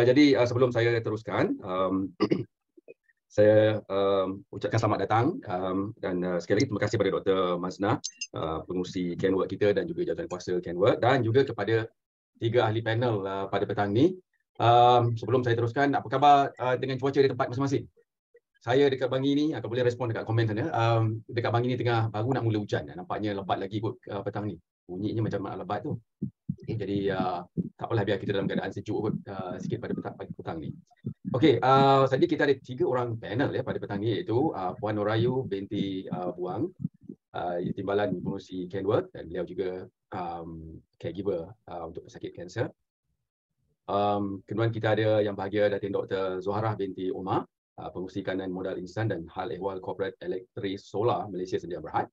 Eh, jadi uh, sebelum saya teruskan, um, saya um, ucapkan selamat datang um, dan uh, sekali lagi terima kasih kepada Dr. Maznah, uh, pengurusi Kenwork kita dan juga jawatan kuasa Kenwork dan juga kepada tiga ahli panel uh, pada petang ini. Um, sebelum saya teruskan, apa khabar uh, dengan cuaca di tempat masing-masing? Saya dekat Bangi ini, akan uh, boleh respon dekat komen sana. Um, dekat Bangi ni tengah baru nak mula hujan. Nampaknya lebat lagi kot uh, petang ini. Bunyinya macam lebat tu. Okay, jadi uh, tak apalah biar kita dalam keadaan sejuk uh, sikit pada petang, pagi petang ni. Okey, uh, tadi kita ada tiga orang panel ya pada petang ni iaitu uh, Puan Norayu binti uh, Buang, uh, timbalan pengurusi Kenworth dan beliau juga um, caregiver uh, untuk pesakit kanser. Um, kemudian kita ada yang bahagia Datin Dr. Zuharah binti Omar, uh, pengurusi kanan modal insan dan hal ehwal corporate elektri solar Malaysia Sendirian Berhad.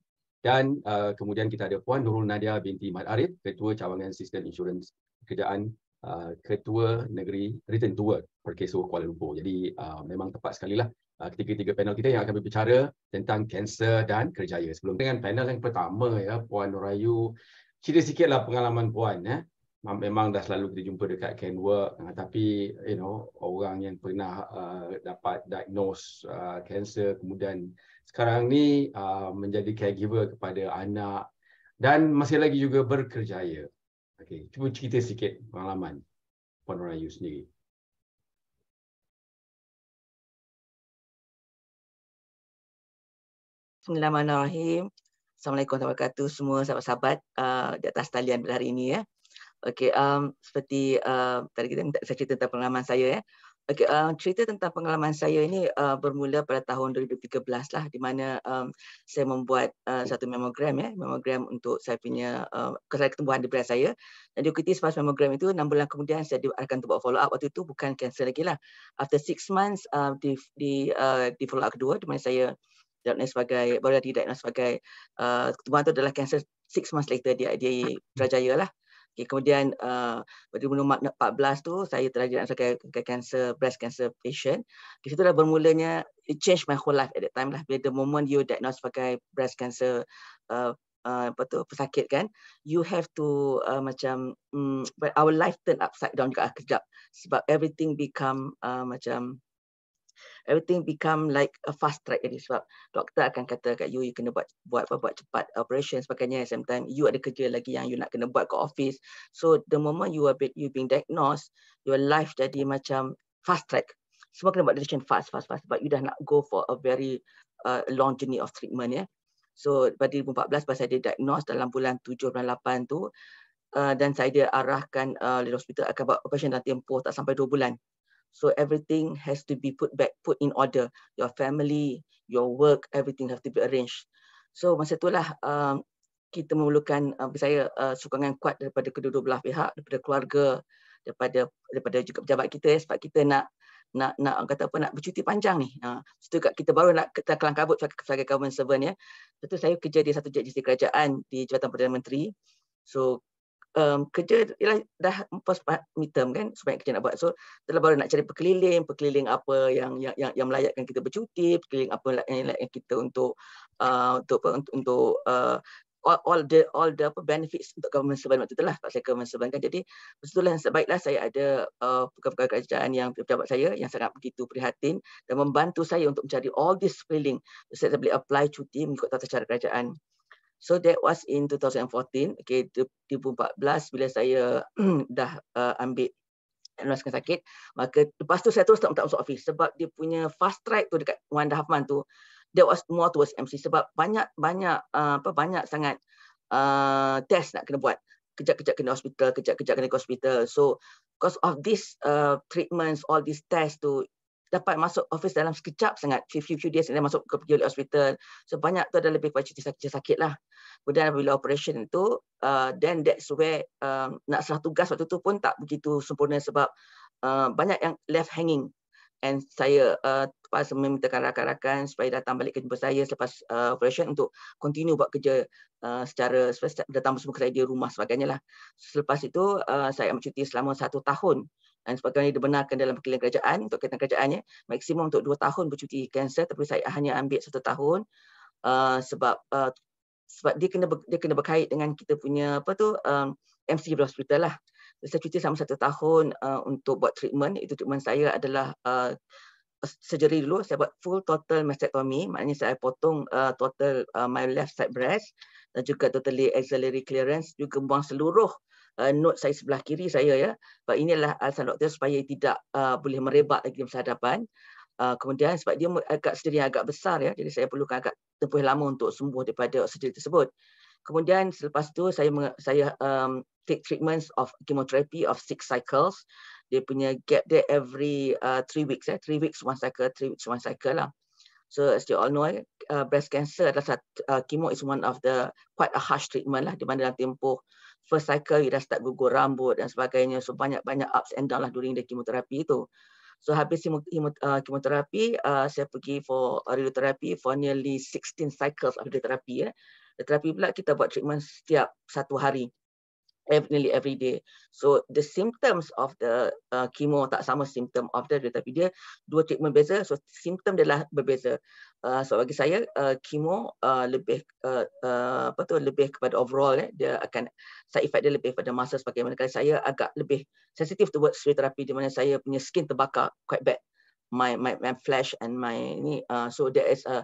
Dan uh, kemudian kita ada Puan Nurul Nadia binti Mat Arif, Ketua Cawangan Sistem Insurans Kerjaan uh, Ketua Negeri Return to Work Perkeso Kuala Lumpur. Jadi uh, memang tepat sekali lah uh, ketiga-tiga panel kita yang akan berbicara tentang kanser dan kerjaya. Sebelum dengan panel yang pertama, ya Puan Nurayu, cerita sikitlah pengalaman Puan. Ya. Memang dah selalu kita jumpa dekat Can Work, uh, tapi you know orang yang pernah uh, dapat diagnose uh, kanser uh, kemudian sekarang ni uh, menjadi caregiver kepada anak dan masih lagi juga berkerjaya. Okey, cuba cerita sikit pengalaman Puan Rayu sendiri. Bismillahirrahmanirrahim. Assalamualaikum warahmatullahi wabarakatuh semua sahabat-sahabat uh, di atas talian pada hari ini ya. Okey, um, seperti uh, tadi kita saya cerita tentang pengalaman saya ya. Okay, uh, cerita tentang pengalaman saya ini uh, bermula pada tahun 2013 lah di mana um, saya membuat uh, satu memogram ya, memogram untuk saya punya uh, kesan ketumbuhan di breast saya. Dan diikuti selepas memogram itu 6 bulan kemudian saya diarahkan untuk buat follow up. Waktu itu bukan cancer lagi lah. After 6 months uh, di di uh, di follow up kedua di mana saya diagnosis sebagai baru diagnosis sebagai uh, ketumbuhan itu adalah cancer 6 months later dia dia hmm. berjaya lah. Okay, kemudian uh, pada 14 tu saya terlajak sebagai kanser, cancer, breast cancer patient. Di situ dah bermulanya, it change my whole life at that time lah. Bila the moment you diagnose sebagai breast cancer uh, uh, apa tu, pesakit kan, you have to uh, macam, um, our life turn upside down juga lah kerja Sebab everything become uh, macam, everything become like a fast track jadi sebab doktor akan kata kat you you kena buat buat apa buat cepat operation sebagainya same time you ada kerja lagi yang you nak kena buat kat office so the moment you are you being diagnosed your life jadi macam fast track semua kena buat decision fast fast fast but you dah nak go for a very uh, long journey of treatment ya so pada 2014 pasal dia diagnose dalam bulan 7 8 tu uh, dan saya dia arahkan uh, hospital akan buat operation dalam tempoh tak sampai 2 bulan So everything has to be put back, put in order. Your family, your work, everything have to be arranged. So masa itulah um, kita memerlukan uh, saya uh, sokongan kuat daripada kedua-dua belah pihak, daripada keluarga, daripada daripada juga pejabat kita ya, sebab kita nak nak nak kata apa nak bercuti panjang ni. Ha, situ kita baru nak kita kelangkabut sebagai, sebagai government servant ya. Tentu saya kerja di satu jenis di kerajaan di Jabatan Perdana Menteri. So um, kerja ialah dah post midterm kan supaya kerja nak buat. So telah baru nak cari perkeliling, perkeliling apa yang yang yang, yang melayakkan kita bercuti, perkeliling apa yang layakkan kita untuk uh, untuk untuk, untuk uh, all, all, the all the apa benefits untuk government servant waktu telah pasal government servant kan. Jadi betul lah yang sebaiklah saya ada uh, pegawai-pegawai kerajaan yang pejabat saya yang sangat begitu prihatin dan membantu saya untuk mencari all this perkeliling. So, saya boleh apply cuti mengikut tata cara kerajaan. So that was in 2014, okay, 2014 bila saya dah uh, ambil Anwar sekarang sakit. Maka lepas tu saya terus tak, tak masuk office sebab dia punya fast track tu dekat Wanda and tu, that was more towards MC sebab banyak-banyak uh, apa banyak sangat uh, test nak kena buat. Kejap-kejap kena hospital, kejap-kejap kena ke hospital. So because of this uh, treatments, all these tests tu, dapat masuk office dalam sekejap sangat few few, few days dia masuk ke pergi hospital so banyak tu ada lebih kepada cerita sakit, sakit lah kemudian apabila operation itu uh, then that's where uh, nak serah tugas waktu tu pun tak begitu sempurna sebab uh, banyak yang left hanging and saya uh, pas meminta rakan-rakan supaya datang balik ke jumpa saya selepas uh, operation untuk continue buat kerja uh, secara datang semua kerja di rumah sebagainya lah. Selepas itu uh, saya ambil cuti selama satu tahun. Uh, dan ah, sebagaimana dibenarkan dalam perkiraan kerajaan untuk kaitan kerajaannya maksimum untuk dua tahun bercuti kanser tapi saya hanya ambil satu tahun uh, sebab uh, sebab dia kena dia kena berkait dengan kita punya apa tu um, MC di hospital lah. Jadi saya cuti selama 1 tahun uh, untuk buat treatment. Itu treatment saya adalah uh, surgery dulu saya buat full total mastectomy maknanya saya potong uh, total uh, my left side breast dan juga totally axillary clearance juga buang seluruh uh, note saya sebelah kiri saya ya. Sebab adalah alasan doktor supaya tidak uh, boleh merebak lagi masa hadapan. Uh, kemudian sebab dia agak sendiri agak besar ya. Jadi saya perlukan agak tempoh lama untuk sembuh daripada sedih tersebut. Kemudian selepas tu saya saya um, take treatments of chemotherapy of six cycles. Dia punya gap dia every uh, three weeks. Eh. Three weeks one cycle, three weeks one cycle lah. So as you all know, uh, breast cancer adalah satu, uh, chemo is one of the quite a harsh treatment lah di mana dalam tempoh first cycle you dah start gugur rambut dan sebagainya so banyak-banyak ups and down lah during the chemotherapy itu so habis chemo, uh, chemotherapy uh, saya pergi for radiotherapy for nearly 16 cycles of radiotherapy eh. the pula kita buat treatment setiap satu hari every, nearly every day so the symptoms of the uh, chemo tak sama symptom of the radiotherapy dia dua treatment beza so symptom dia lah berbeza uh, sebab bagi saya uh, chemo uh, lebih uh, uh, apa tu lebih kepada overall eh dia akan side effect dia lebih pada masa sebagaimana kali saya agak lebih sensitive towards radioterapi di mana saya punya skin terbakar quite bad my my my flesh and my ni uh, so there is a uh,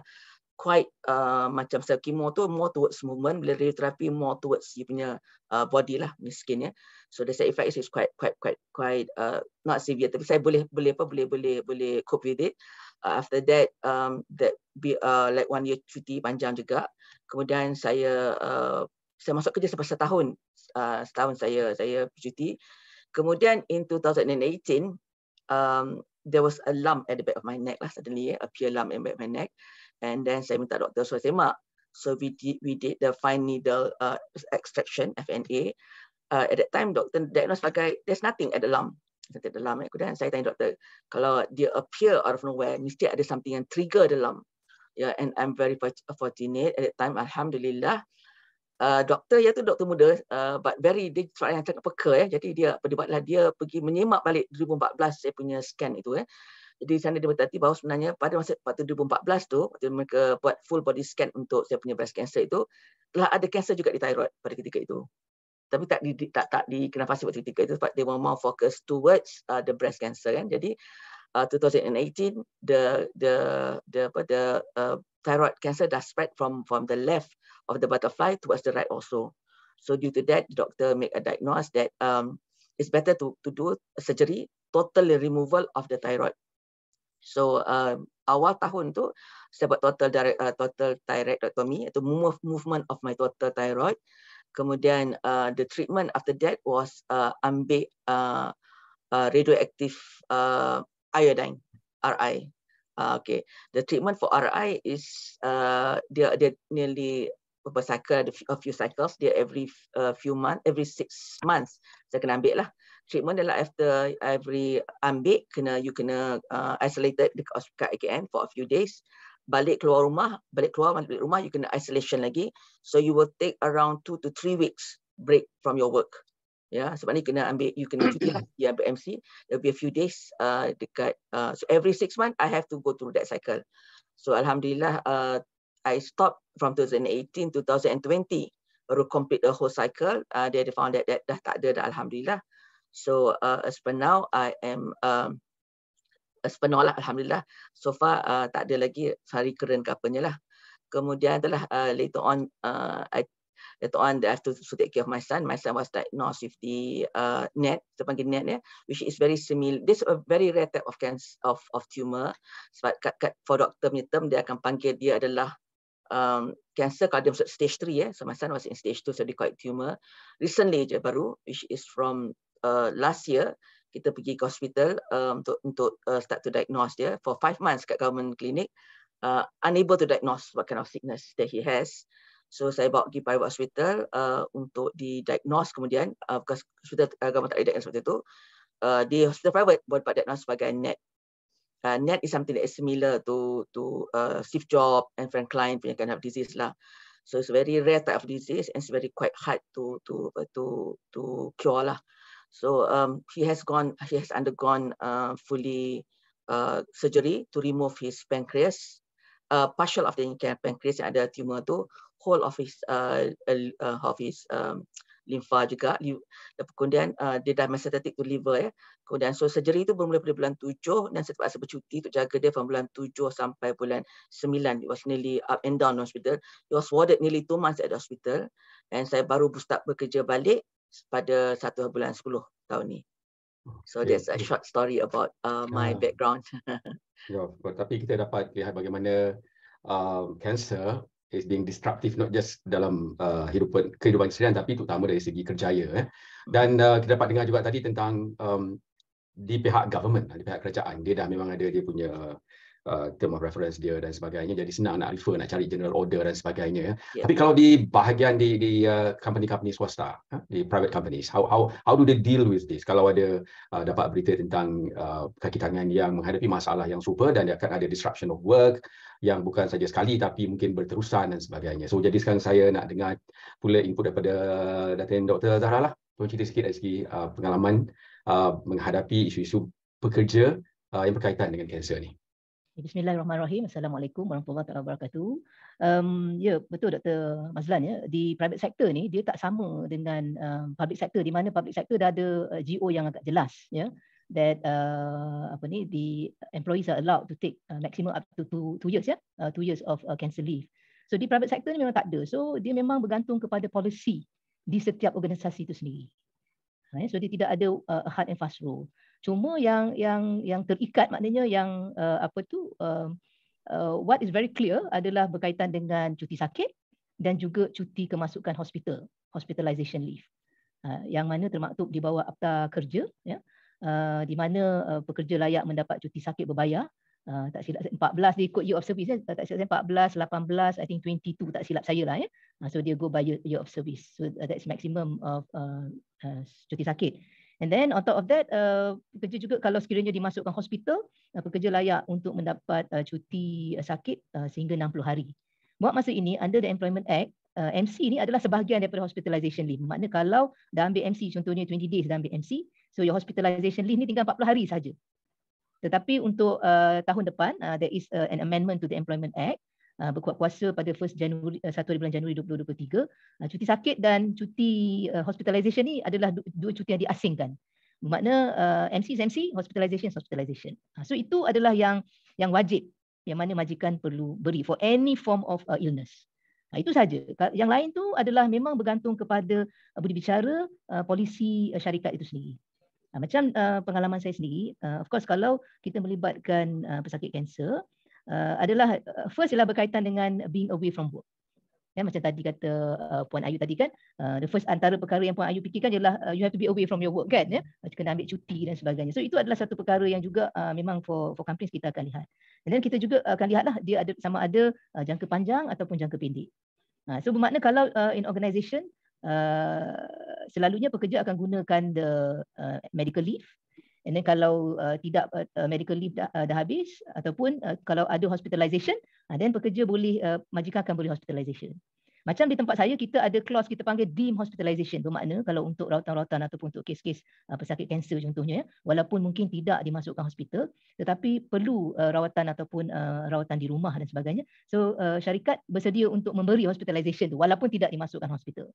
quite uh, macam sel kimo tu more towards movement bila radiotherapy more towards you punya uh, body lah miskin ya so the side effect is quite quite quite quite uh, not severe tapi saya boleh boleh apa boleh boleh boleh cope with it uh, after that um that be uh, like one year cuti panjang juga kemudian saya uh, saya masuk kerja selepas setahun uh, setahun saya saya cuti kemudian in 2018 um there was a lump at the back of my neck lah suddenly yeah, appear lump at the back of my neck and then saya minta doktor saya semak. So we did, we did the fine needle uh, extraction FNA. Uh, at that time doktor diagnose sebagai there's nothing at the lump. Nothing at lump. Kemudian saya tanya doktor kalau dia appear out of nowhere mesti ada something yang trigger the lump. Yeah, and I'm very fortunate at that time. Alhamdulillah, uh, doktor ya tu doktor muda, uh, but very dia seorang yang sangat peka ya. Jadi dia apa dia buatlah dia pergi menyemak balik 2014 saya punya scan itu ya. Jadi sana dia berarti bahawa sebenarnya pada masa waktu 2014 tu waktu mereka buat full body scan untuk saya punya breast cancer itu telah ada cancer juga di thyroid pada ketika itu. Tapi tak di, tak tak di kenapa sih waktu ketika itu sebab dia mahu fokus towards uh, the breast cancer kan. Jadi uh, 2018 the the the apa the uh, thyroid cancer dah spread from from the left of the butterfly towards the right also. So due to that the doctor make a diagnosis that um it's better to to do surgery total removal of the thyroid So uh, awal tahun tu saya buat total direct, uh, total thyroidectomy atau move movement of my total thyroid. Kemudian uh, the treatment after that was uh, ambil uh, uh, radioactive uh, iodine RI. Uh, okay, the treatment for RI is dia uh, dia nearly beberapa cycle, a few cycles dia every uh, few month, every six months saya kena ambil lah treatment adalah after every ambil kena you kena uh, isolated di hospital IKN for a few days balik keluar rumah balik keluar balik rumah you kena isolation lagi so you will take around 2 to 3 weeks break from your work ya yeah, sebab ni kena ambil you kena cuti lah dia ambil there be a few days uh, dekat uh, so every 6 month I have to go through that cycle so alhamdulillah uh, I stop from 2018 2020 baru complete the whole cycle uh, they found that, that dah tak ada dah alhamdulillah So uh, as for now, I am uh, as for now lah, Alhamdulillah. So far uh, tak ada lagi hari keren ke apanya lah. Kemudian adalah uh, later on, uh, I Later on, I have to, to take care of my son. My son was diagnosed with the uh, NET, terpanggil NET, yeah, which is very similar. This is a very rare type of cancer, of, of tumor. Sebab kat, kat, for doctor punya term, dia akan panggil dia adalah um, cancer kalau dia masuk stage 3. Yeah. So my son was in stage 2, so they call it tumor. Recently je baru, which is from uh, last year kita pergi ke hospital uh, untuk untuk uh, start to diagnose dia for five months kat government clinic uh, unable to diagnose what kind of sickness that he has so saya bawa pergi private hospital uh, untuk di diagnose kemudian uh, because hospital uh, government tak ada diagnose waktu itu uh, di hospital private buat dapat diagnose sebagai net uh, net is something that is similar to to uh, Steve Jobs and Frank Klein punya kind of disease lah so it's very rare type of disease and it's very quite hard to to to uh, to, to cure lah So um, he has gone, he has undergone uh, fully uh, surgery to remove his pancreas, uh, partial of the pancreas yang ada tumor tu, whole of his uh, uh, uh of his um, limfa juga. Kemudian uh, dia dah metastatic to liver. Ya. Kemudian so surgery itu bermula pada bulan tujuh dan saya terpaksa bercuti untuk jaga dia from bulan tujuh sampai bulan sembilan. It was nearly up and down hospital. He was warded nearly 2 months at the hospital. And saya baru start bekerja balik pada satu bulan sepuluh tahun ni. So okay. that's a short story about uh, my ah. background. yeah, ya, tapi kita dapat lihat bagaimana um, cancer is being disruptive not just dalam uh, hidupan, kehidupan kesedihan tapi terutama dari segi kerjaya. Eh. Dan uh, kita dapat dengar juga tadi tentang um, di pihak government, di pihak kerajaan, dia dah memang ada dia punya uh, uh, term of reference dia dan sebagainya jadi senang nak refer nak cari general order dan sebagainya yeah. Ya. tapi kalau di bahagian di di uh, company company swasta huh? Ha, di private companies how how how do they deal with this kalau ada uh, dapat berita tentang uh, kaki tangan yang menghadapi masalah yang super dan dia akan ada disruption of work yang bukan saja sekali tapi mungkin berterusan dan sebagainya so jadi sekarang saya nak dengar pula input daripada uh, Datin Dr Zahra lah Tolong cerita sikit dari segi uh, pengalaman uh, menghadapi isu-isu pekerja uh, yang berkaitan dengan kanser ni. Bismillahirrahmanirrahim. Assalamualaikum warahmatullahi wabarakatuh. Um, ya, betul Dr. Mazlan. Ya. Di private sector ni, dia tak sama dengan um, public sector. Di mana public sector dah ada uh, GO yang agak jelas. Ya that uh, apa ni the employees are allowed to take uh, maximum up to two, two years ya yeah? uh, two years of uh, cancer leave so di private sector ni memang tak ada so dia memang bergantung kepada policy di setiap organisasi itu sendiri right? so dia tidak ada uh, hard and fast rule cuma yang yang yang terikat maknanya yang uh, apa tu uh, uh, what is very clear adalah berkaitan dengan cuti sakit dan juga cuti kemasukan hospital hospitalization leave uh, yang mana termaktub di bawah akta kerja ya uh, di mana uh, pekerja layak mendapat cuti sakit berbayar Uh, tak silap 14 dia ikut year of service ya. tak silap 14 18 I think 22 tak silap saya lah ya uh, so dia go by year, of service so uh, that's maximum of uh, uh, cuti sakit And then on top of that, uh, pekerja juga kalau sekiranya dimasukkan hospital, uh, pekerja layak untuk mendapat uh, cuti uh, sakit uh, sehingga 60 hari. Buat masa ini, under the Employment Act, uh, MC ini adalah sebahagian daripada hospitalisation leave. Maknanya kalau dah ambil MC, contohnya 20 days dah ambil MC, so your hospitalisation leave ni tinggal 40 hari saja. Tetapi untuk uh, tahun depan, uh, there is uh, an amendment to the Employment Act. Uh, berkuat kuasa pada 1 Januari 1 bulan Januari 2023. Uh, cuti sakit dan cuti uh, hospitalisation ni adalah dua cuti yang diasingkan. Makna MC is MC, hospitalisation. is hospitalization. So itu adalah yang yang wajib yang mana majikan perlu beri for any form of illness. Itu saja. Yang lain tu adalah memang bergantung kepada budi bicara polisi syarikat itu sendiri. Macam pengalaman saya sendiri, of course kalau kita melibatkan pesakit kanser, uh, adalah uh, first ialah berkaitan dengan being away from work. Ya macam tadi kata uh, puan Ayu tadi kan uh, the first antara perkara yang puan Ayu fikirkan ialah uh, you have to be away from your work kan ya macam kena ambil cuti dan sebagainya. So itu adalah satu perkara yang juga uh, memang for for companies kita akan lihat. Dan kita juga akan lihatlah dia ada sama ada uh, jangka panjang ataupun jangka pendek. Uh, so bermakna kalau uh, in organisation uh, selalunya pekerja akan gunakan the uh, medical leave and then kalau uh, tidak uh, uh, medical leave dah, uh, dah habis ataupun uh, kalau ada hospitalisation, uh, then pekerja boleh uh, majikan akan boleh hospitalisation. Macam di tempat saya kita ada clause kita panggil deem hospitalization. Bermakna kalau untuk rawatan-rawatan ataupun untuk kes-kes uh, pesakit kanser contohnya ya, walaupun mungkin tidak dimasukkan hospital tetapi perlu uh, rawatan ataupun uh, rawatan di rumah dan sebagainya. So uh, syarikat bersedia untuk memberi hospitalisation tu walaupun tidak dimasukkan hospital.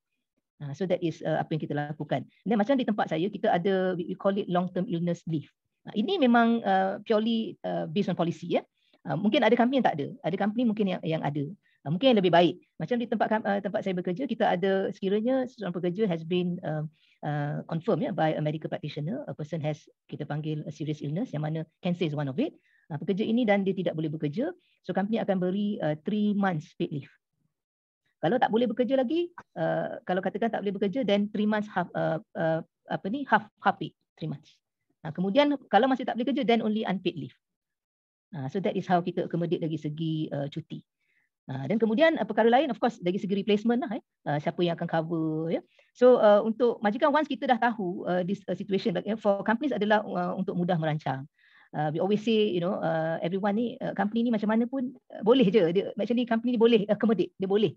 Uh, so that is uh, apa yang kita lakukan. Dan macam di tempat saya kita ada we call it long term illness leave. Uh, ini memang uh, purely uh, based on policy ya. Uh, mungkin ada company yang tak ada. Ada company mungkin yang yang ada uh, mungkin yang lebih baik macam di tempat uh, tempat saya bekerja kita ada sekiranya seorang pekerja has been um, uh, confirmed ya yeah, by a medical practitioner a person has kita panggil a serious illness yang mana cancer is one of it uh, pekerja ini dan dia tidak boleh bekerja so company akan beri 3 uh, months paid leave kalau tak boleh bekerja lagi uh, kalau katakan tak boleh bekerja then three months half uh, uh, apa ni half half paid 3 months Nah, kemudian kalau masih tak boleh kerja, then only unpaid leave. Nah, so that is how kita accommodate dari segi uh, cuti. Ah, dan kemudian uh, perkara lain of course dari segi replacement lah eh uh, siapa yang akan cover ya so uh, untuk majikan once kita dah tahu uh, this uh, situation like, eh, for companies adalah uh, untuk mudah merancang uh, we always say you know uh, everyone ni uh, company ni macam mana pun uh, boleh je dia macam ni company ni boleh accommodate uh, dia boleh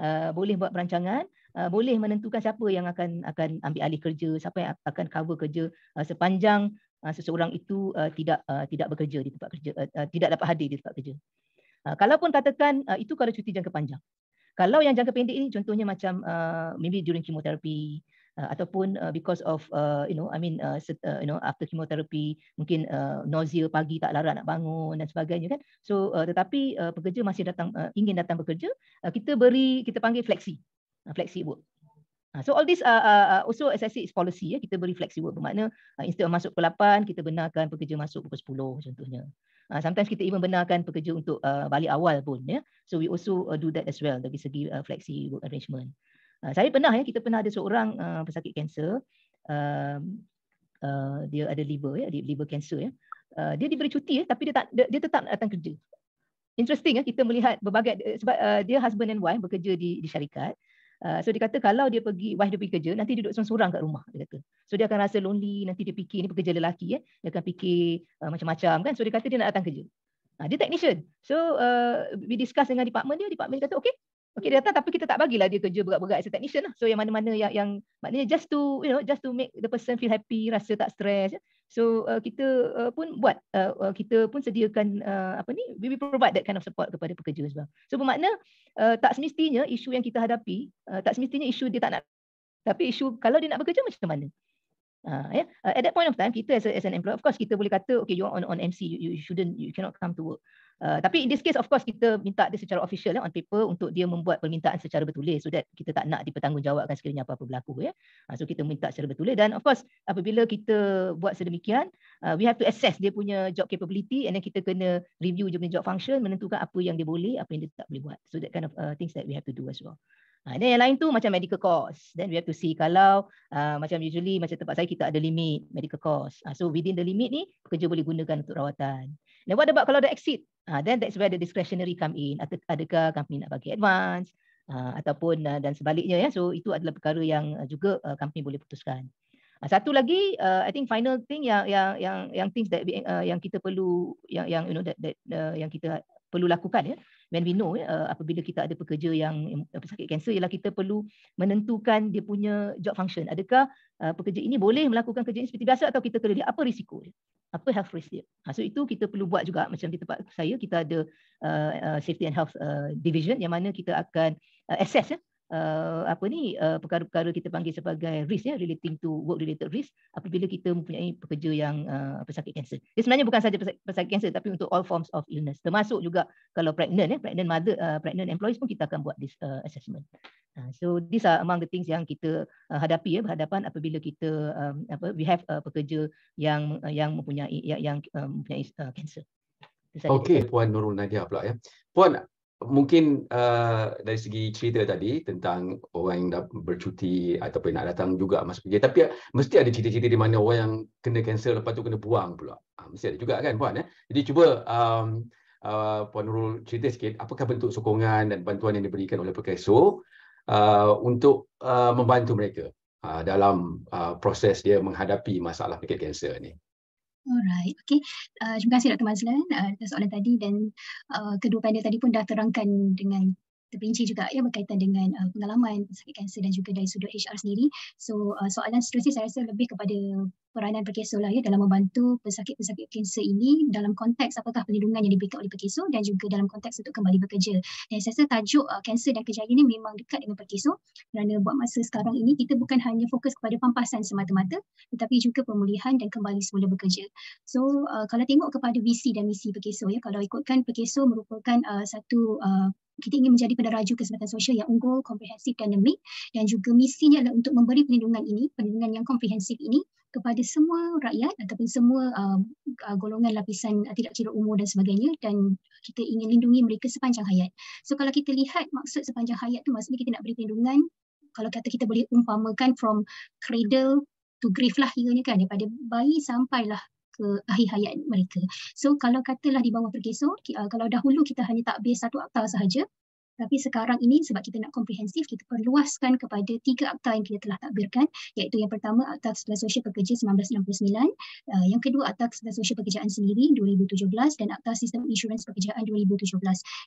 Uh, boleh buat perancangan, uh, boleh menentukan siapa yang akan akan ambil alih kerja, siapa yang akan cover kerja uh, sepanjang uh, seseorang itu uh, tidak uh, tidak bekerja di tempat kerja, uh, uh, tidak dapat hadir di tempat kerja. Ah, kalaupun katakan uh, itu kalau cuti jangka panjang. Kalau yang jangka pendek ini contohnya macam uh, maybe during chemotherapy uh, ataupun uh, because of uh, you know I mean uh, uh, you know after chemotherapy mungkin uh, nausea pagi tak larat nak bangun dan sebagainya kan. So uh, tetapi uh, pekerja masih datang uh, ingin datang bekerja uh, kita beri kita panggil flexi. Uh, flexi work. Ah, so all this uh, uh, uh also as I said is policy. Ya. Kita beri flexible bermakna uh, instead of masuk pukul 8, kita benarkan pekerja masuk pukul 10 contohnya. Uh, sometimes kita even benarkan pekerja untuk uh, balik awal pun. Ya. So we also uh, do that as well dari segi uh, flexi work arrangement. Uh, saya pernah, ya, kita pernah ada seorang uh, pesakit kanser. Uh, uh, dia ada liver, ya, liver cancer. Ya. Uh, dia diberi cuti ya, tapi dia, tak, dia, dia tetap datang kerja. Interesting ya, kita melihat berbagai, eh, sebab uh, dia husband and wife bekerja di, di syarikat. Uh, so dia kata kalau dia pergi wife dia pergi kerja nanti dia duduk seorang-seorang kat rumah dia kata. So dia akan rasa lonely nanti dia fikir ni pekerja lelaki ya. Eh? Dia akan fikir uh, macam-macam kan. So dia kata dia nak datang kerja. Uh, dia technician. So uh, we discuss dengan department dia, department dia kata okey. Okay, dia datang tapi kita tak bagilah dia kerja berat-berat as a technician lah. So yang mana-mana yang, yang maknanya just to you know just to make the person feel happy, rasa tak stress. Ya. So uh, kita uh, pun buat uh, uh, kita pun sediakan uh, apa ni we provide that kind of support kepada pekerja as well. So bermakna uh, tak semestinya isu yang kita hadapi, uh, tak semestinya isu dia tak nak tapi isu kalau dia nak bekerja macam mana? yeah. Uh, ya. ah, at that point of time, kita as, a, as an employer, of course, kita boleh kata, okay, you are on, on MC, you, you shouldn't, you cannot come to work. Uh, tapi in this case, of course, kita minta dia secara official eh, on paper untuk dia membuat permintaan secara bertulis so that kita tak nak dipertanggungjawabkan sekiranya apa-apa berlaku. Eh. Uh, so kita minta secara bertulis dan of course, apabila kita buat sedemikian, uh, we have to assess dia punya job capability and then kita kena review dia punya job function, menentukan apa yang dia boleh, apa yang dia tak boleh buat. So that kind of uh, things that we have to do as well. Ha, then yang lain tu macam medical cost. Then we have to see kalau uh, macam usually macam tempat saya kita ada limit medical cost. Uh, ha, so within the limit ni pekerja boleh gunakan untuk rawatan. Then what about kalau ada exit? Uh, then that's where the discretionary come in. Adakah company nak bagi advance? Uh, ataupun uh, dan sebaliknya ya. So itu adalah perkara yang uh, juga uh, company boleh putuskan. Uh, satu lagi uh, I think final thing yang yang yang yang things that uh, yang kita perlu yang yang you know that, that uh, yang kita perlu lakukan ya when we know ya, apabila kita ada pekerja yang, yang sakit kanser ialah kita perlu menentukan dia punya job function adakah uh, pekerja ini boleh melakukan kerja ini seperti biasa atau kita kena lihat apa risiko dia apa health risk dia ha, so itu kita perlu buat juga macam di tempat saya kita ada uh, uh, safety and health uh, division yang mana kita akan uh, assess ya uh, apa ni uh, perkara-perkara kita panggil sebagai risk ya relating to work related risk apabila kita mempunyai pekerja yang uh, eh, pesakit kanser. Jadi sebenarnya bukan saja pesakit kanser tapi untuk all forms of illness termasuk juga kalau pregnant ya pregnant mother uh, pregnant employees pun kita akan buat this uh, assessment. Uh, so these are among the things yang kita uh, hadapi ya berhadapan apabila kita um, apa we have uh, pekerja yang uh, yang mempunyai yang, yang uh, mempunyai kanser. Uh, Okey, Puan Nurul Nadia pula ya. Puan, mungkin uh, dari segi cerita tadi tentang orang yang dah bercuti ataupun nak datang juga masuk kerja tapi mesti ada cerita-cerita di mana orang yang kena cancel lepas tu kena buang pula ha, mesti ada juga kan puan eh jadi cuba um, uh, puan Nurul cerita sikit apakah bentuk sokongan dan bantuan yang diberikan oleh Perkeso uh, untuk uh, membantu mereka uh, dalam uh, proses dia menghadapi masalah penyakit kanser ni Alright, okay. Uh, terima kasih Dr. Mazlan uh, atas soalan tadi dan uh, kedua panel tadi pun dah terangkan dengan terpinci juga ya berkaitan dengan uh, pengalaman sakit kanser dan juga dari sudut HR sendiri. So uh, soalan seterusnya saya rasa lebih kepada peranan perkeso lah ya dalam membantu pesakit-pesakit kanser ini dalam konteks apakah perlindungan yang diberikan oleh perkeso dan juga dalam konteks untuk kembali bekerja. Dan saya rasa tajuk uh, kanser dan kejayaan ini memang dekat dengan perkeso kerana buat masa sekarang ini kita bukan hanya fokus kepada pampasan semata-mata tetapi juga pemulihan dan kembali semula bekerja. So uh, kalau tengok kepada visi dan misi perkeso ya kalau ikutkan perkeso merupakan uh, satu uh, kita ingin menjadi peneraju kesempatan sosial yang unggul, komprehensif dan demik dan juga misinya adalah untuk memberi perlindungan ini, perlindungan yang komprehensif ini kepada semua rakyat ataupun semua um, uh, golongan lapisan uh, tidak kira umur dan sebagainya dan kita ingin lindungi mereka sepanjang hayat. So kalau kita lihat maksud sepanjang hayat tu maksudnya kita nak beri perlindungan kalau kata kita boleh umpamakan from cradle to grief lah kiranya kan daripada bayi sampailah keahihayat mereka. So kalau katalah di bawah perkeso, uh, kalau dahulu kita hanya takbir satu akta sahaja, tapi sekarang ini sebab kita nak komprehensif, kita perluaskan kepada tiga akta yang kita telah takbirkan iaitu yang pertama Akta Kesedaran Sosial Pekerja 1969, uh, eh, yang kedua Akta Kesedaran Sosial Pekerjaan sendiri 2017 dan Akta Sistem Insurans Pekerjaan 2017.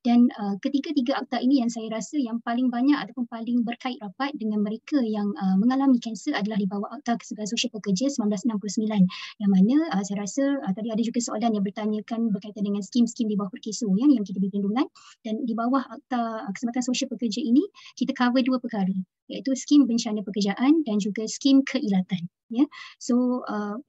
Dan uh, ketiga-tiga akta ini yang saya rasa yang paling banyak ataupun paling berkait rapat dengan mereka yang uh, mengalami kanser adalah di bawah Akta Kesedaran Sosial Pekerja 1969 yang mana uh, saya rasa uh, tadi ada juga soalan yang bertanyakan berkaitan dengan skim-skim di bawah perkesuan yang kita berlindungan dan di bawah Akta keselamatan sosial pekerja ini kita cover dua perkara iaitu skim bencana pekerjaan dan juga skim keilatan ya so uh,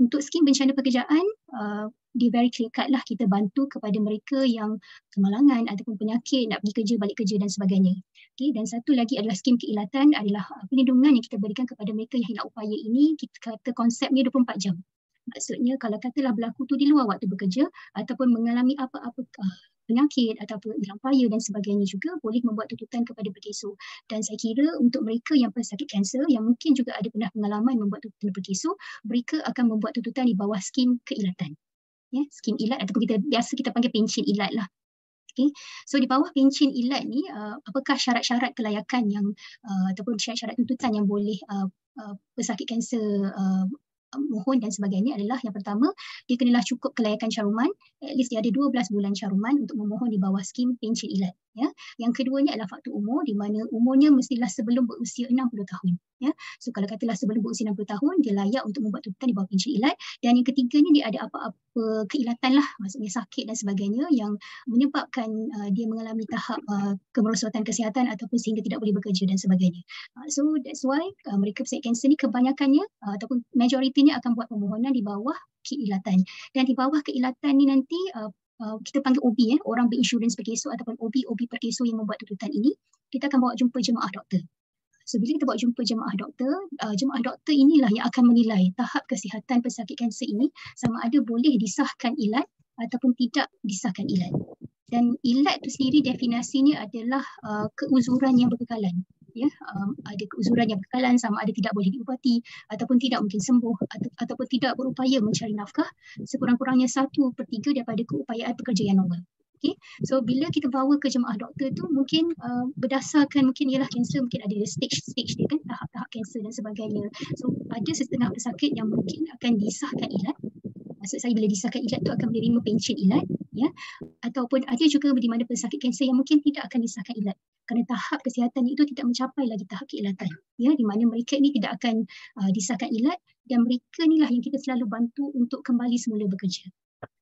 untuk skim bencana pekerjaan uh, dia very clear cut lah kita bantu kepada mereka yang kemalangan ataupun penyakit nak pergi kerja, balik kerja dan sebagainya. Okay. Dan satu lagi adalah skim keilatan adalah uh, perlindungan yang kita berikan kepada mereka yang nak upaya ini, kita kata konsepnya 24 jam. Maksudnya kalau katalah berlaku tu di luar waktu bekerja ataupun mengalami apa-apa uh, penyakit ataupun hilang paya dan sebagainya juga boleh membuat tuntutan kepada berkesu. Dan saya kira untuk mereka yang sakit kanser yang mungkin juga ada pernah pengalaman membuat tuntutan berkesu, mereka akan membuat tuntutan di bawah skim keilatan. Ya, skim ilat ataupun kita biasa kita panggil pencin ilat lah. Okay. So di bawah pencin ilat ni, uh, apakah syarat-syarat kelayakan yang uh, ataupun syarat-syarat tuntutan yang boleh uh, uh, pesakit kanser uh, Um, mohon dan sebagainya adalah yang pertama dia kenalah cukup kelayakan caruman at least dia ada 12 bulan caruman untuk memohon di bawah skim pencil ilat ya yang keduanya adalah faktor umur di mana umurnya mestilah sebelum berusia 60 tahun ya so kalau katalah sebelum berusia 60 tahun dia layak untuk membuat tuntutan di bawah pencen ilat dan yang ketiganya dia ada apa-apa keilatan lah maksudnya sakit dan sebagainya yang menyebabkan uh, dia mengalami tahap uh, kemerosotan kesihatan ataupun sehingga tidak boleh bekerja dan sebagainya uh, so that's why uh, mereka pesakit kanser ni kebanyakannya uh, ataupun majoritinya akan buat permohonan di bawah keilatan dan di bawah keilatan ni nanti uh, uh, kita panggil OB eh, orang berinsurans perkeso ataupun OB OB perkeso yang membuat tuntutan ini, kita akan bawa jumpa jemaah doktor. So bila kita bawa jumpa jemaah doktor, uh, jemaah doktor inilah yang akan menilai tahap kesihatan pesakit kanser ini sama ada boleh disahkan ilat ataupun tidak disahkan ilat. Dan ilat itu sendiri definasinya adalah uh, keuzuran yang berkekalan ya um, ada keuzuran yang kekalan sama ada tidak boleh diubati ataupun tidak mungkin sembuh atau ataupun tidak berupaya mencari nafkah sekurang-kurangnya satu per tiga daripada keupayaan pekerja yang normal. Okay. So bila kita bawa ke jemaah doktor tu mungkin uh, berdasarkan mungkin ialah kanser mungkin ada stage-stage dia kan tahap-tahap kanser dan sebagainya. So ada setengah pesakit yang mungkin akan disahkan ilat maksud saya bila disahkan ilat tu akan menerima pension ilat ya ataupun ada juga di mana pesakit kanser yang mungkin tidak akan disahkan ilat kerana tahap kesihatan itu tidak mencapai lagi tahap keilatan ya di mana mereka ini tidak akan uh, disahkan ilat dan mereka inilah yang kita selalu bantu untuk kembali semula bekerja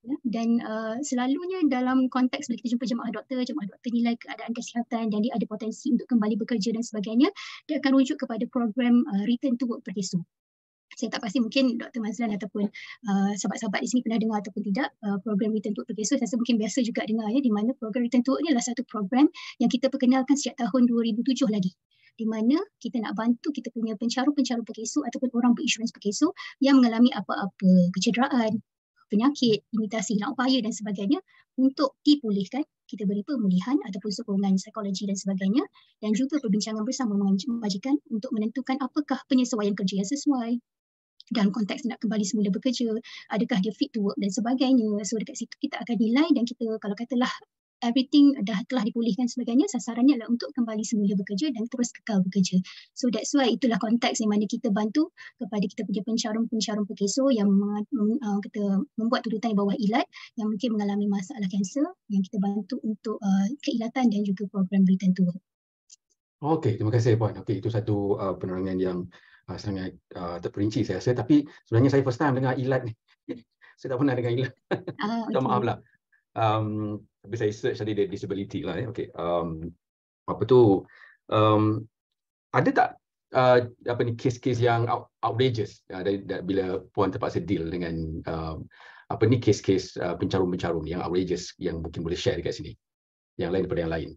Ya, dan uh, selalunya dalam konteks bila kita jumpa jemaah doktor, jemaah doktor nilai keadaan kesihatan dan dia ada potensi untuk kembali bekerja dan sebagainya, dia akan rujuk kepada program uh, return to work pergesu saya tak pasti mungkin Dr. Mazlan ataupun uh, sahabat-sahabat di sini pernah dengar ataupun tidak uh, program Return to Work Saya rasa mungkin biasa juga dengar ya, di mana program Return to Work ni adalah satu program yang kita perkenalkan sejak tahun 2007 lagi di mana kita nak bantu kita punya pencaru-pencaru perkesu ataupun orang berinsurans perkesu yang mengalami apa-apa kecederaan, penyakit, imitasi nak upaya dan sebagainya untuk dipulihkan kita beri pemulihan ataupun sokongan psikologi dan sebagainya dan juga perbincangan bersama dengan majikan untuk menentukan apakah penyesuaian kerja yang sesuai dalam konteks nak kembali semula bekerja, adakah dia fit to work dan sebagainya. So dekat situ kita akan nilai dan kita kalau katalah everything dah telah dipulihkan sebagainya, sasarannya adalah untuk kembali semula bekerja dan terus kekal bekerja. So that's why itulah konteks yang mana kita bantu kepada kita punya pencarum-pencarum pekeso yang uh, kita membuat tuduhan di bawah ilat yang mungkin mengalami masalah kanser yang kita bantu untuk uh, keilatan dan juga program return to work. Okay, terima kasih Puan. Okay, itu satu uh, penerangan yang uh, sangat ah, terperinci saya rasa tapi sebenarnya saya first time dengar ilat ni saya tak pernah dengar ilat ah, minta maaf lah um, tapi saya search tadi dia disability lah eh. Ya. okay. um, apa tu um, ada tak uh, apa ni kes-kes yang outrageous uh, dari, dari, bila puan terpaksa deal dengan uh, apa ni kes-kes uh, pencarum-pencarum yang outrageous yang mungkin boleh share dekat sini yang lain daripada yang lain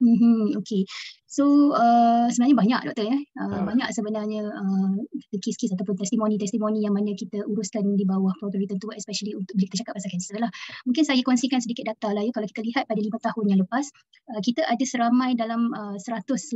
Mm-hmm. Okay. So uh, sebenarnya banyak doktor ya. Uh, yeah. Banyak sebenarnya uh, kes-kes ataupun testimoni-testimoni yang mana kita uruskan di bawah program tertentu especially untuk bila kita cakap pasal kanser lah. Mungkin saya kongsikan sedikit data lah ya. Kalau kita lihat pada lima tahun yang lepas, uh, kita ada seramai dalam uh, 188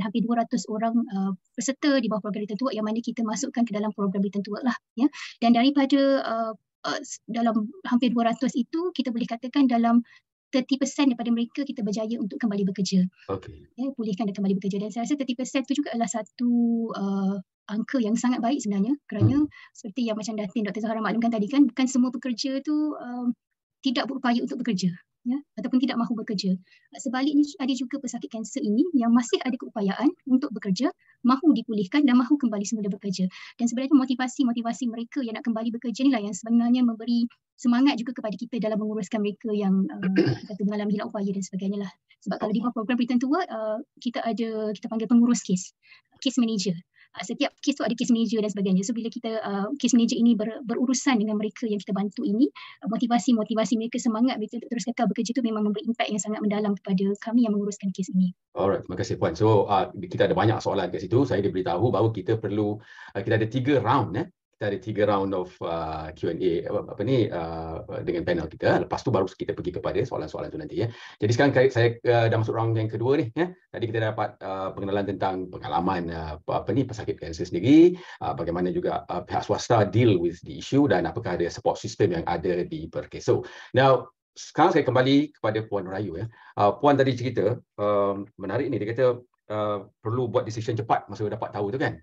hampir 200 orang uh, peserta di bawah program tertentu yang mana kita masukkan ke dalam program tertentu lah. Ya. Dan daripada uh, uh dalam hampir 200 itu kita boleh katakan dalam 30% daripada mereka kita berjaya untuk kembali bekerja. Okay. Ya, pulihkan dan kembali bekerja. Dan saya rasa 30% itu juga adalah satu uh, angka yang sangat baik sebenarnya. Kerana hmm. seperti yang macam Datin Dr. Zahara maklumkan tadi kan, bukan semua pekerja itu um, tidak berupaya untuk bekerja ya ataupun tidak mahu bekerja. Eh, sebaliknya ada juga pesakit kanser ini yang masih ada keupayaan untuk bekerja, mahu dipulihkan dan mahu kembali semula bekerja. Dan sebenarnya motivasi-motivasi mereka yang nak kembali bekerja inilah yang sebenarnya memberi semangat juga kepada kita dalam menguruskan mereka yang uh, kata mengalami hilang upaya dan sebagainya lah. Sebab kalau di bawah program return to work, uh, eh, kita ada kita panggil pengurus kes, case manager. Uh, setiap kes tu ada case manager dan sebagainya. So bila kita uh, case manager ini ber, berurusan dengan mereka yang kita bantu ini, uh, motivasi-motivasi mereka semangat mereka untuk terus kekal bekerja tu memang memberi impak yang sangat mendalam kepada kami yang menguruskan kes ini. Alright, terima kasih Puan. So uh, kita ada banyak soalan kat situ. Saya diberitahu bahawa kita perlu, uh, kita ada tiga round eh, dari tiga round of uh, Q&A apa ni uh, dengan panel kita ah, lepas tu baru kita pergi kepada soalan-soalan tu nanti ya. Jadi sekarang saya uh, dah masuk round yang kedua ni ya. Tadi kita dapat uh, pengenalan tentang pengalaman uh, apa ni pesakit kanser sendiri, uh, bagaimana juga uh, pihak swasta deal with the issue dan apakah ada support system yang ada di Perkeso. Now sekarang saya kembali kepada Puan Rayu ya. Uh, Puan tadi cerita uh, menarik ni dia kata uh, perlu buat decision cepat masa dapat tahu tu kan.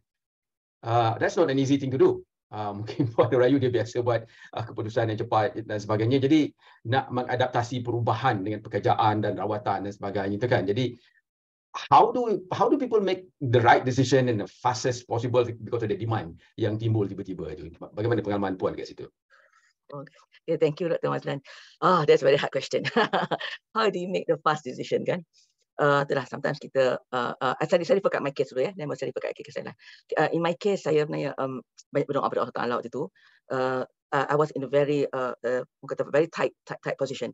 Uh, that's not an easy thing to do. Ah, mungkin buat Rayu dia biasa buat uh, keputusan yang cepat dan sebagainya. Jadi nak mengadaptasi perubahan dengan pekerjaan dan rawatan dan sebagainya itu kan. Jadi how do how do people make the right decision in the fastest possible because of the demand yang timbul tiba-tiba itu. Bagaimana pengalaman Puan dekat situ? Okay. thank you Dr. Mazlan. Ah, oh, that's a very hard question. how do you make the fast decision kan? uh, ah, itulah sometimes kita uh, uh, saya, saya refer my case dulu ya dan saya refer kat case saya lah uh, in my case saya sebenarnya um, banyak berdoa kepada Allah Ta'ala waktu itu uh, ah, I was in a very uh, uh, kata, very tight, tight tight position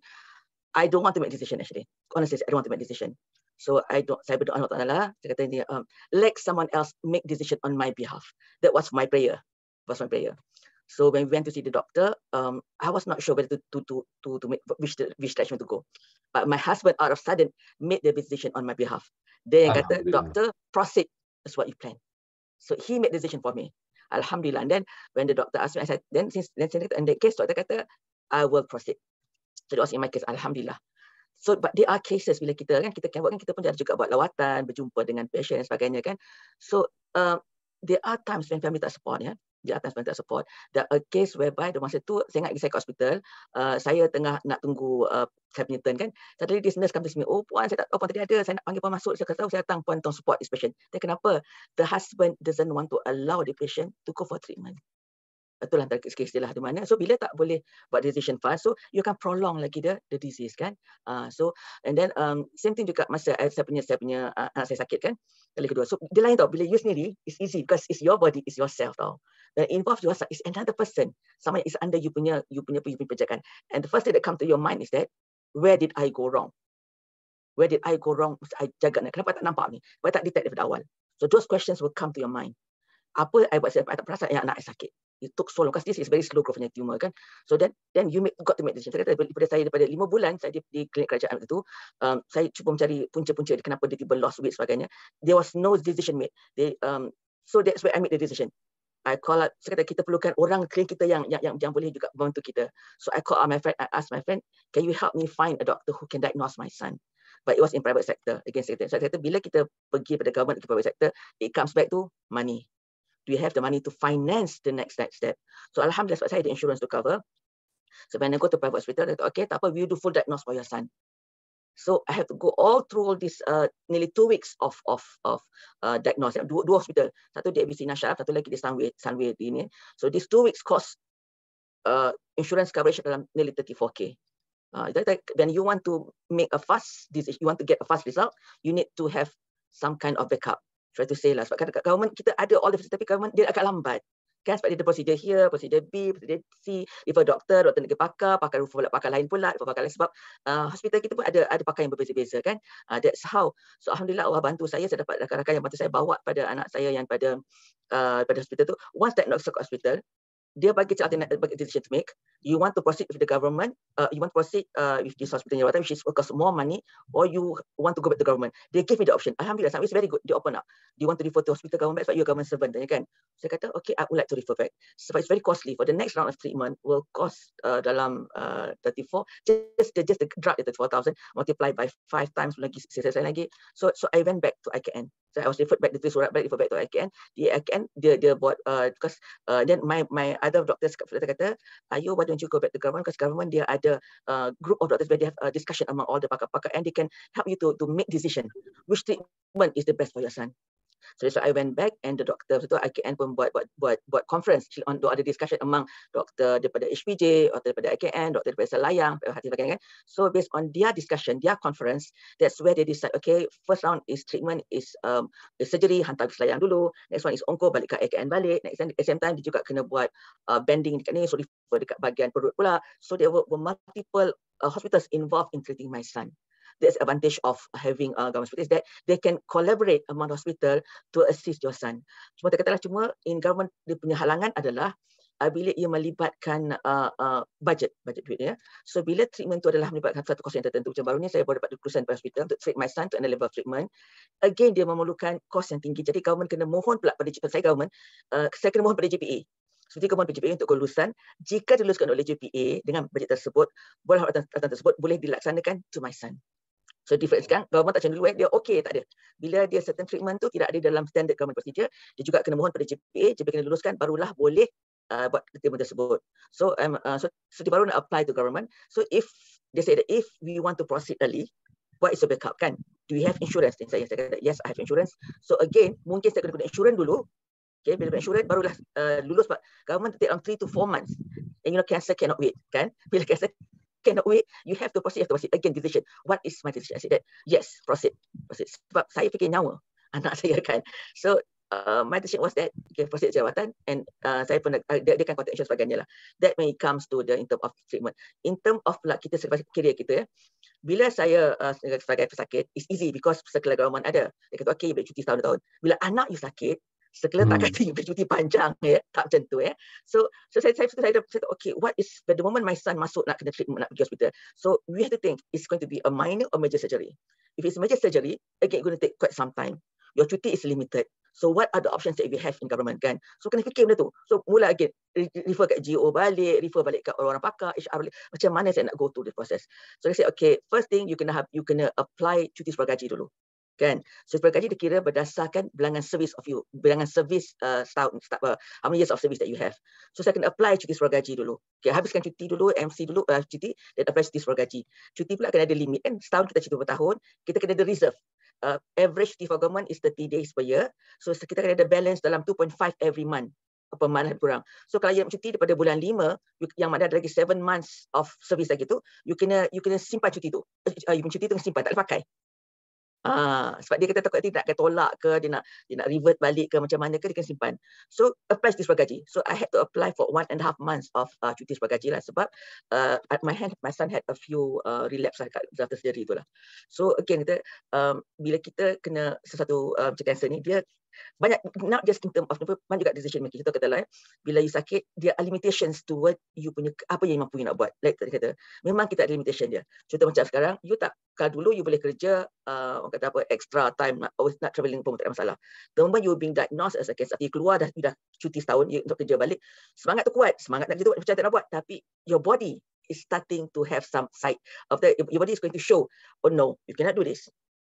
I don't want to make decision actually honestly I don't want to make decision So I don't, saya berdoa Allah Ta'ala, saya kata ini, um, let someone else make decision on my behalf. That was my prayer. was my prayer. So when we went to see the doctor, um, I was not sure whether to to to to make which which direction to go but my husband out of sudden made the decision on my behalf. Dia yang kata, doktor proceed as what you plan. So he made decision for me. Alhamdulillah. And then when the doctor asked me, I said, then since then since in the case, doctor kata, I will proceed. So it was in my case. Alhamdulillah. So but there are cases bila kita kan kita kan buat kan kita pun ada juga buat lawatan, berjumpa dengan patient dan sebagainya kan. So uh, there are times when family tak support ya. Yeah? di atas mental support. The a case whereby the masa tu saya ingat saya kat hospital, uh, saya tengah nak tunggu uh, saya punya turn kan. Suddenly this nurse come to me, "Oh puan, saya tak tahu oh, puan tadi ada, saya nak panggil puan masuk." Saya kata, "Saya datang puan tong support this patient." Dia kenapa? The husband doesn't want to allow the patient to go for treatment. Itulah antara kes-kes dia lah di mana. So bila tak boleh buat decision fast, so you can prolong lagi dia the disease kan. Uh, so and then um, same thing juga masa uh, saya punya, saya punya uh, anak saya sakit kan. Kali kedua. So dia lain tau, bila you sendiri, it's easy because it's your body, it's yourself tau uh, involve yourself is another person. Someone is under you punya, you punya, you punya pejakan. And the first thing that come to your mind is that, where did I go wrong? Where did I go wrong? I jaga nak. Kenapa tak nampak ni? Kenapa tak detect daripada awal? So those questions will come to your mind. Apa I buat saya tak perasan yang anak saya sakit. It took so long. Because this is very slow growth tumor kan. So then, then you make, got to make decision. Saya kata daripada saya daripada lima bulan saya di, di klinik kerajaan itu, um, saya cuba mencari punca-punca kenapa dia tiba lost weight sebagainya. There was no decision made. They, um, so that's where I made the decision. I call out, saya kata kita perlukan orang klien kita yang, yang yang yang boleh juga membantu kita. So I call my friend, I ask my friend, can you help me find a doctor who can diagnose my son? But it was in private sector. Again, saya kata, so, saya kata bila kita pergi pada government, atau private sector, it comes back to money. Do we have the money to finance the next next step? So Alhamdulillah, saya ada insurance to cover. So when I go to private hospital, I kata, okay, tak we do full diagnose for your son. So I have to go all through all this uh, nearly two weeks of of of uh, diagnosis. Dua, dua hospital, satu di ABC Nasyaf, satu lagi di Sunway Sunway ini. So these two weeks cost uh, insurance coverage dalam nearly 34k. Uh, like, when you want to make a fast decision, you want to get a fast result, you need to have some kind of backup. Try to say lah. Sebab kadang government kita ada all the facilities, tapi government dia agak lambat kan sebab dia ada prosedur here, prosedur B, prosedur C, refer doktor, doktor nak pakar, pakar refer pakar lain pula, refer pakar lain sebab uh, hospital kita pun ada ada pakar yang berbeza-beza kan. Uh, that's how. So alhamdulillah Allah bantu saya saya dapat rakan-rakan yang bantu saya bawa pada anak saya yang pada uh, pada hospital tu. Once diagnosis ke hospital, dia bagi alternative to make. You want to proceed with the government, uh, you want to proceed uh, with this hospital in Jawatan, which is cost more money, or you want to go back to government. They give me the option. Alhamdulillah, it's very good. They open up. Do you want to refer to hospital government? That's why you're government servant. Then you can. So I kata, okay, I would like to refer back. So it's very costly. For the next round of treatment, will cost uh, dalam uh, 34, just, just, just the drug is 34,000, multiplied by five times, lagi, lagi. So, so I went back to IKN. So I was referred back to this surat balik, referred back to IKN. Di IKN, dia dia buat, uh, because uh, then my my other doctors kata, kata Ayo, why don't you go back to government? Because government, dia ada uh, group of doctors where they have a discussion among all the pakar-pakar and they can help you to to make decision. Which treatment is the best for your son? So, so I went back and the doctor waktu tu IKN pun buat buat buat buat conference On do ada discussion among doktor daripada HPJ, atau daripada IKN, doktor daripada Selayang, hati bagian kan. So based on their discussion, their conference, that's where they decide okay, first round is treatment is um is surgery hantar ke Selayang dulu, next one is onko balik ke IKN balik, next time same time dia juga kena buat uh, bending dekat ni, so refer dekat bagian perut pula. So there were, were multiple uh, hospitals involved in treating my son the advantage of having a government hospital is that they can collaborate among hospital to assist your son. Cuma dia katalah cuma in government dia punya halangan adalah uh, bila ia melibatkan uh, uh, budget, budget duit. Ya. So bila treatment itu adalah melibatkan satu kos yang tertentu, macam baru ni saya baru dapat keputusan per hospital untuk treat my son to another level treatment, again dia memerlukan kos yang tinggi. Jadi government kena mohon pula pada JPA saya government, uh, saya kena mohon pada JPA. Jadi so, kemampuan GPA untuk kelulusan, jika diluluskan oleh JPA dengan budget tersebut, boleh harapan tersebut boleh dilaksanakan to my son certified sekarang government tak macam dulu eh dia okay tak ada bila dia certain treatment tu tidak ada dalam standard government procedure dia juga kena mohon pada GPA GPA kena luluskan barulah boleh uh, buat treatment tersebut so um, uh, so, so dia baru nak apply to government so if they say that if we want to proceed early what is the backup kan do we have insurance saya saya kata yes i have insurance so again mungkin saya kena guna insurance dulu Okay, bila insurans barulah uh, lulus but government take on 3 to 4 months and you know cancer cannot wait kan bila cancer cannot wait. You have to proceed, you have to proceed. Again, decision. What is my decision? I said that, yes, proceed. proceed. Sebab saya fikir nyawa. Anak saya kan. So, Uh, my decision was that proceed proses jawatan and uh, saya pun uh, dia, dia kan contact insurance sebagainya lah that when it comes to the in term of treatment in term of pula like, kita sebagai career kita ya, bila saya uh, sebagai pesakit it's easy because circular government ada dia kata okay you boleh cuti setahun-tahun bila anak you sakit sekelah hmm. tak kata you cuti panjang ya tak macam tu ya so so saya saya saya saya, saya okay what is but the moment my son masuk nak kena treatment nak pergi hospital so we have to think it's going to be a minor or major surgery if it's major surgery again it's going to take quite some time your cuti is limited So what are the options that we have in government kan? So kena fikir benda tu. So mula lagi refer kat GO balik, refer balik kat orang-orang pakar, HR balik. Macam mana saya nak go through the process? So saya say, okay, first thing you kena have, you kena apply cuti sebagai gaji dulu kan supaya gaji dikira berdasarkan bilangan service of you bilangan service uh, start, start, uh, how many years of service that you have so saya kena apply cuti suruh gaji dulu okay, habiskan cuti dulu MC dulu uh, cuti dan apply cuti suruh gaji cuti pula kena ada limit kan setahun kita cuti tahun, kita kena ada reserve uh, average cuti for government is 30 days per year so kita kena ada balance dalam 2.5 every month apa mana lah kurang. So kalau you nak cuti daripada bulan 5, you, yang mana ada lagi 7 months of service lagi tu, you kena you kena simpan cuti tu. Uh, you punya cuti tu simpan, tak boleh pakai. Ha, sebab dia kata takut nanti dia nak kata tolak ke, dia nak dia nak revert balik ke macam mana ke, dia kena simpan. So, apply cuti sepuluh gaji. So, I had to apply for one and a half months of uh, cuti sepuluh gaji lah sebab uh, at my hand, my son had a few uh, relapse lah kat Zafta sendiri tu lah. So, again, kita, um, bila kita kena sesuatu uh, macam cancer ni, dia banyak not just in term of banyak juga decision making contoh katalah eh, bila you sakit dia ada limitations to what you punya apa yang mampu you nak buat like tadi kata memang kita ada limitation dia contoh macam sekarang you tak kalau dulu you boleh kerja uh, orang kata apa extra time always not travelling pun tak ada masalah tambah you being diagnosed as a case you keluar dah you dah cuti setahun you untuk kerja balik semangat tu kuat semangat nak kerja macam tak nak buat tapi your body is starting to have some side of that your body is going to show oh no you cannot do this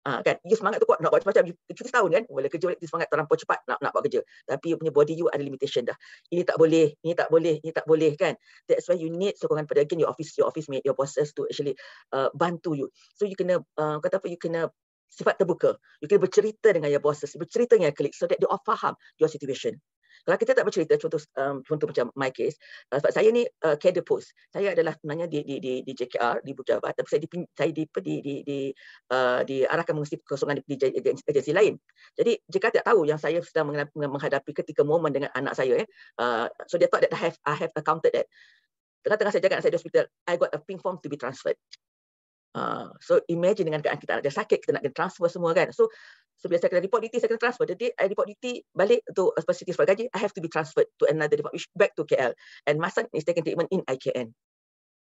Ha, kan you semangat tu kuat nak buat macam cuti tahun kan boleh kerja boleh semangat terlampau cepat nak nak buat kerja tapi you punya body you ada limitation dah ini tak boleh ini tak boleh ini tak boleh kan that's why you need sokongan pada again your office your office mate your bosses to actually uh, bantu you so you kena uh, kata apa you kena sifat terbuka you kena bercerita dengan your bosses bercerita dengan your colleagues so that they all faham your situation kalau kita tak bercerita contoh um, contoh macam my case, uh, sebab saya ni uh, cadre post. Saya adalah sebenarnya di di di, di JKR di pejabat tapi saya di saya di di di di uh, diarahkan mengisi kosongan di, di, di agensi, agensi lain. Jadi jika tak tahu yang saya sedang menghadapi ketika momen dengan anak saya eh. Uh, so dia thought that I have I have accounted that. Tengah-tengah saya jaga anak saya di hospital, I got a pink form to be transferred. Uh, so imagine dengan keadaan kita ada sakit, kita nak kena transfer semua kan. So, so bila saya kena report duty, saya kena transfer. Jadi I report duty balik to a specific for gaji, I have to be transferred to another department, back to KL. And masa ni saya kena treatment in IKN.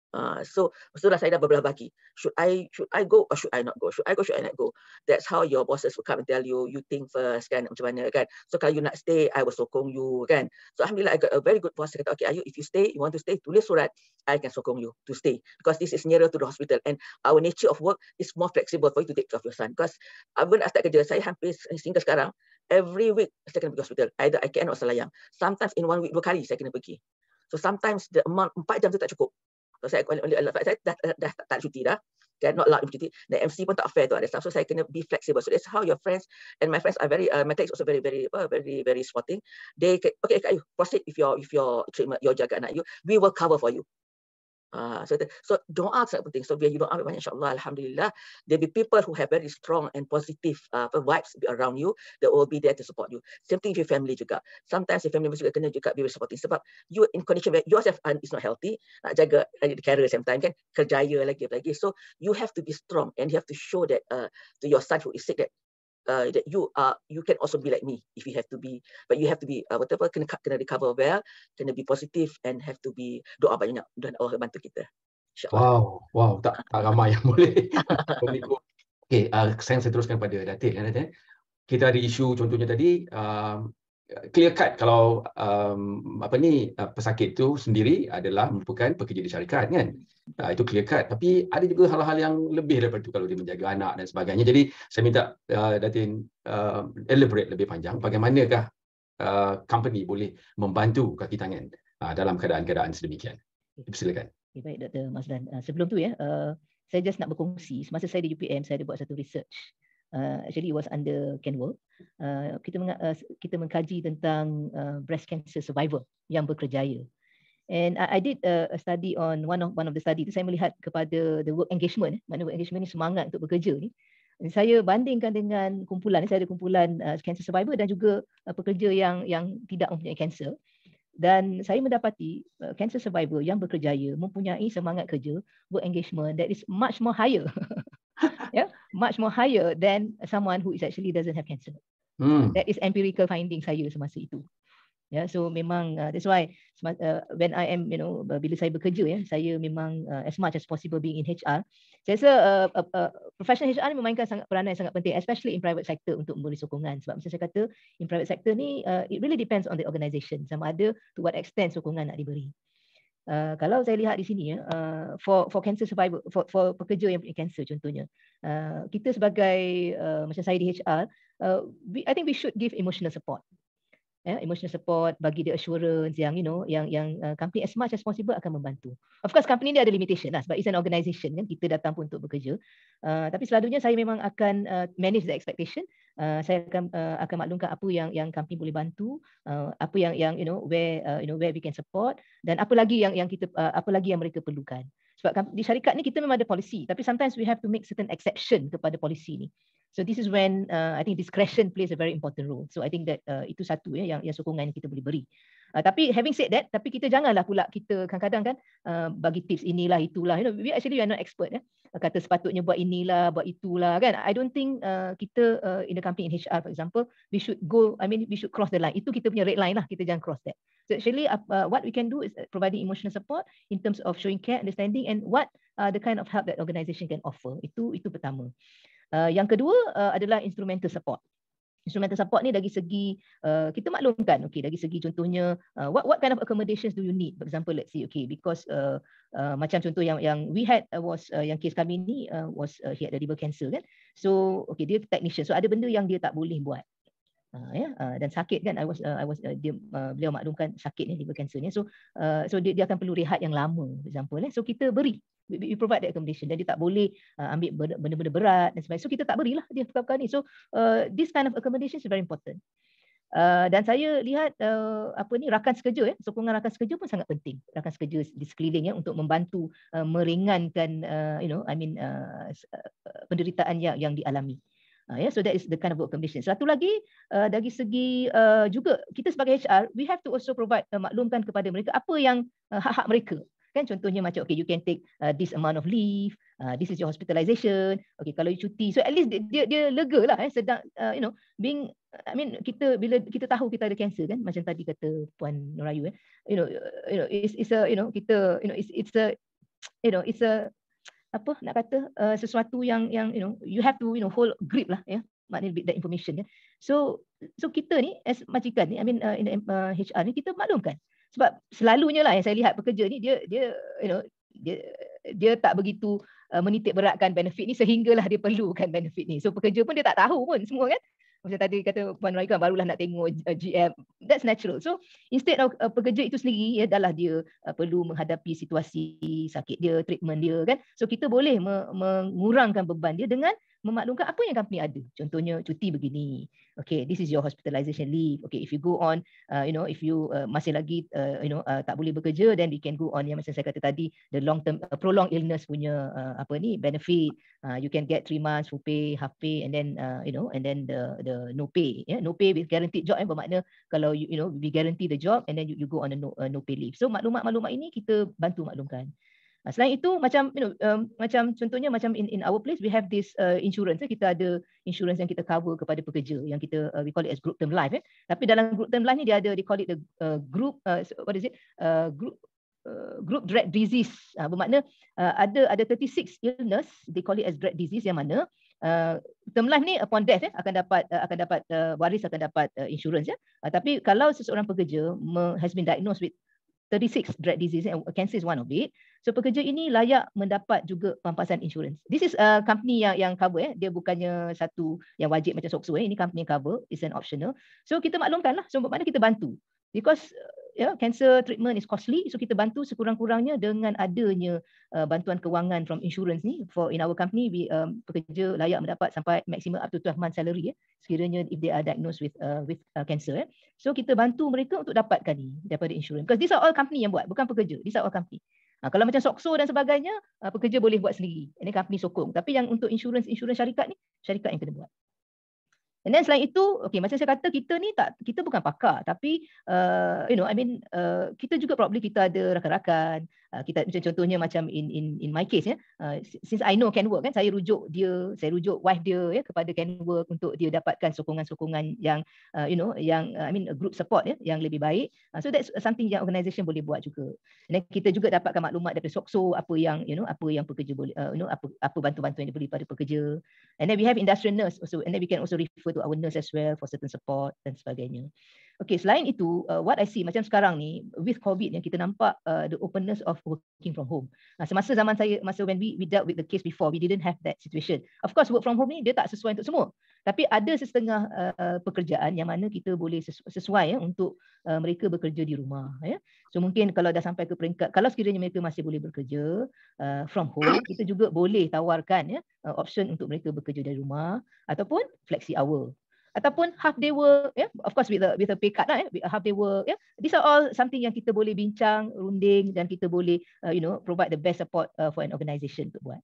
Ah, so setelah saya dah berbelah bagi should I should I go or should I not go should I go should I not go that's how your bosses will come and tell you you think first kan macam mana kan so kalau you nak stay I will sokong you kan so Alhamdulillah I got a very good boss kata okay Ayu if you stay you want to stay tulis surat I can sokong you to stay because this is nearer to the hospital and our nature of work is more flexible for you to take care of your son because I'm going to kerja saya hampir single sekarang every week saya kena pergi hospital either I can or selayang sometimes in one week dua kali saya kena pergi So sometimes the amount empat jam tu tak cukup So saya oleh Allah saya dah, tak, tak cuti dah kan not allowed cuti The MC pun tak fair tu ada so saya kena be flexible so that's how your friends and my friends are very uh, my colleagues also very very uh, very very supporting they okay kak you proceed if your if your treatment your jaga anak you we will cover for you Ah, so, so doa sangat penting. So bila you doa banyak insyaAllah, Alhamdulillah, there will be people who have very strong and positive uh, vibes around you They will be there to support you. Same thing with your family juga. Sometimes your family members juga kena juga be very supporting. Sebab you in condition where yourself is not healthy, nak jaga lagi di carrier same time kan, kerjaya lagi lagi. So you have to be strong and you have to show that uh, to your son who is sick that uh, that you are you can also be like me if you have to be but you have to be uh, whatever kena kena recover well kena be positive and have to be doa banyak dan Allah bantu kita wow wow tak tak ramai yang boleh okey uh, saya teruskan pada Datin Datin ya, eh. kita ada isu contohnya tadi uh, clear cut kalau um, apa ni uh, pesakit tu sendiri adalah merupakan pekerja di syarikat kan uh, itu clear cut tapi ada juga hal-hal yang lebih daripada itu kalau dia menjaga anak dan sebagainya jadi saya minta uh, Datin uh, elaborate lebih panjang bagaimanakah uh, company boleh membantu kaki tangan uh, dalam keadaan-keadaan sedemikian silakan okay, baik Dr. Mazlan uh, sebelum tu ya uh, saya just nak berkongsi semasa saya di UPM saya ada buat satu research uh, actually it was under Kenwell. Uh, kita meng- uh, kita mengkaji tentang uh, breast cancer survivor yang berkerjaya. And I, I did a, a study on one of one of the study itu saya melihat kepada the work engagement, eh. mana work engagement ni semangat untuk bekerja ni. saya bandingkan dengan kumpulan eh. saya ada kumpulan uh, cancer survivor dan juga uh, pekerja yang yang tidak mempunyai cancer. Dan saya mendapati uh, cancer survivor yang berkerjaya mempunyai semangat kerja, work engagement that is much more higher much more higher than someone who is actually doesn't have cancer. Hmm. That is empirical finding saya semasa itu. Yeah, so memang uh, that's why uh, when I am you know uh, bila saya bekerja ya, yeah, saya memang uh, as much as possible being in HR. Saya rasa uh, uh, uh, professional HR ni memainkan sangat peranan yang sangat penting, especially in private sector untuk memberi sokongan. Sebab macam saya kata, in private sector ni uh, it really depends on the organisation. Sama ada to what extent sokongan nak diberi. Uh, kalau saya lihat di sini ya uh, for for cancer survivor for for pekerja yang punya cancer contohnya uh, kita sebagai uh, macam saya di HR uh, we, I think we should give emotional support yeah, emotional support, bagi dia assurance yang you know yang yang uh, company as much as possible akan membantu. Of course company ni ada limitation lah sebab it's an organisation kan kita datang pun untuk bekerja. Uh, tapi selalunya saya memang akan uh, manage the expectation. Uh, saya akan uh, akan maklumkan apa yang yang company boleh bantu, uh, apa yang yang you know where uh, you know where we can support dan apa lagi yang yang kita uh, apa lagi yang mereka perlukan. Uh, sebab di syarikat ni kita memang ada policy tapi sometimes we have to make certain exception kepada policy ni so this is when uh, i think discretion plays a very important role so i think that uh, itu satu ya yang, yang sokongan kita boleh beri uh, tapi having said that tapi kita janganlah pula kita kadang-kadang kan uh, bagi tips inilah itulah you know we actually we are not expert ya eh? Eh, kata sepatutnya buat inilah buat itulah kan i don't think uh, kita uh, in the company in hr for example we should go i mean we should cross the line itu kita punya red line lah kita jangan cross that so actually uh, what we can do is providing emotional support in terms of showing care understanding and what uh, the kind of help that organisation can offer itu itu pertama uh, yang kedua uh, adalah instrumental support instrumental support ni dari segi uh, kita maklumkan okey dari segi contohnya uh, what what kind of accommodations do you need for example let's see okey because uh, uh, macam contoh yang yang we had uh, was uh, yang case kami ni uh, was uh, he had a liver cancer kan so okey dia technician so ada benda yang dia tak boleh buat uh, ya yeah? uh, dan sakit kan i was uh, i was uh, dia uh, beliau maklumkan sakit ni liver cancer ni so uh, so dia dia akan perlu rehat yang lama for example eh? so kita beri we provide that accommodation. Jadi tak boleh uh, ambil benda-benda berat dan sebagainya. So kita tak berilah dia perkara ni. So uh, this kind of accommodation is very important. Uh, dan saya lihat uh, apa ni rakan sekerja ya eh, sokongan rakan sekerja pun sangat penting rakan sekerja di sekeliling ya eh, untuk membantu uh, meringankan uh, you know i mean uh, uh, penderitaan yang yang dialami uh, yeah, so that is the kind of accommodation. satu lagi uh, dari segi uh, juga kita sebagai HR we have to also provide uh, maklumkan kepada mereka apa yang uh, hak-hak mereka kan contohnya macam okay you can take uh, this amount of leave uh, this is your hospitalisation okay kalau you cuti so at least dia dia, dia lega lah eh sedang uh, you know being i mean kita bila kita tahu kita ada kanser kan macam tadi kata puan Nurayu eh you know you know it's it's a you know kita you know it's it's a you know it's a apa nak kata uh, sesuatu yang yang you know you have to you know hold grip lah ya yeah? maknanya bit that information ya yeah? so so kita ni as majikan ni i mean uh, in the, uh, HR ni kita maklumkan sebab selalunya lah yang saya lihat pekerja ni dia dia you know dia dia tak begitu uh, menitik beratkan benefit ni sehinggalah dia perlukan benefit ni. So pekerja pun dia tak tahu pun semua kan. Macam tadi kata Puan Raika barulah nak tengok uh, GM. That's natural. So instead of uh, pekerja itu sendiri ya adalah dia uh, perlu menghadapi situasi sakit dia, treatment dia kan. So kita boleh me- mengurangkan beban dia dengan memaklumkan apa yang company ada. Contohnya cuti begini. Okay, this is your hospitalization leave. Okay, if you go on, uh, you know, if you uh, masih lagi, uh, you know, uh, tak boleh bekerja, then you can go on yang macam saya kata tadi, the long term, uh, prolonged illness punya uh, apa ni benefit. Uh, you can get three months full pay, half pay, and then uh, you know, and then the the no pay, yeah, no pay with guaranteed job. Yang eh, bermakna kalau you, you know, we guarantee the job, and then you, you go on a no, uh, no pay leave. So maklumat-maklumat ini kita bantu maklumkan. Ah, selain itu macam you know, um, macam contohnya macam in, in our place we have this uh, insurance eh, kita ada insurance yang kita cover kepada pekerja yang kita uh, we call it as group term life eh. tapi dalam group term life ni dia ada they call it the uh, group uh, what is it uh, group uh, group dread disease uh, bermakna uh, ada ada 36 illness they call it as dread disease yang mana uh, term life ni upon death eh, akan dapat uh, akan dapat uh, waris akan dapat uh, insurance ya uh, tapi kalau seseorang pekerja has been diagnosed with 36 drug disease and cancer is one of it. So pekerja ini layak mendapat juga pampasan insurans. This is a company yang yang cover eh. Dia bukannya satu yang wajib macam Sokso eh. Ini company cover. It's an optional. So kita maklumkan lah. So mana kita bantu? Because ya yeah, cancer treatment is costly so kita bantu sekurang-kurangnya dengan adanya uh, bantuan kewangan from insurance ni for in our company we um, pekerja layak mendapat sampai maximum up to 12 month salary ya eh, sekiranya if they are diagnosed with uh, with uh, cancer eh. so kita bantu mereka untuk dapatkan ni daripada insurance because these are all company yang buat bukan pekerja these are all company Ha, kalau macam sokso dan sebagainya, uh, pekerja boleh buat sendiri. Ini company sokong. Tapi yang untuk insurance-insurance syarikat ni, syarikat yang kena buat. And then selain itu, okay, macam saya kata kita ni tak kita bukan pakar, tapi uh, you know, I mean uh, kita juga probably kita ada rakan-rakan, Ah, kita macam contohnya macam in in in my case ya uh, since i know can work kan saya rujuk dia saya rujuk wife dia ya kepada can work untuk dia dapatkan sokongan-sokongan yang uh, you know yang uh, i mean a group support ya yang lebih baik uh, so that's something yang organisation boleh buat juga dan kita juga dapatkan maklumat daripada sokso apa yang you know apa yang pekerja boleh uh, you know apa apa bantu-bantu yang diberi pada pekerja and then we have industrial nurse also and then we can also refer to our nurse as well for certain support dan sebagainya Okay, selain itu, uh, what I see macam sekarang ni with COVID yang kita nampak uh, the openness of working from home. Nah, semasa zaman saya masa when we, we dealt with the case before, we didn't have that situation. Of course, work from home ni dia tak sesuai untuk semua. Tapi ada setengah uh, pekerjaan yang mana kita boleh sesuai, sesuai eh, ya untuk uh, mereka bekerja di rumah. Ya. So mungkin kalau dah sampai ke peringkat, kalau sekiranya mereka masih boleh bekerja uh, from home, kita juga boleh tawarkan ya uh, option untuk mereka bekerja dari rumah ataupun flexi hour ataupun half day work yeah of course with a with a pay cut lah, yeah. half day work yeah these are all something yang kita boleh bincang runding dan kita boleh uh, you know provide the best support uh, for an organisation untuk buat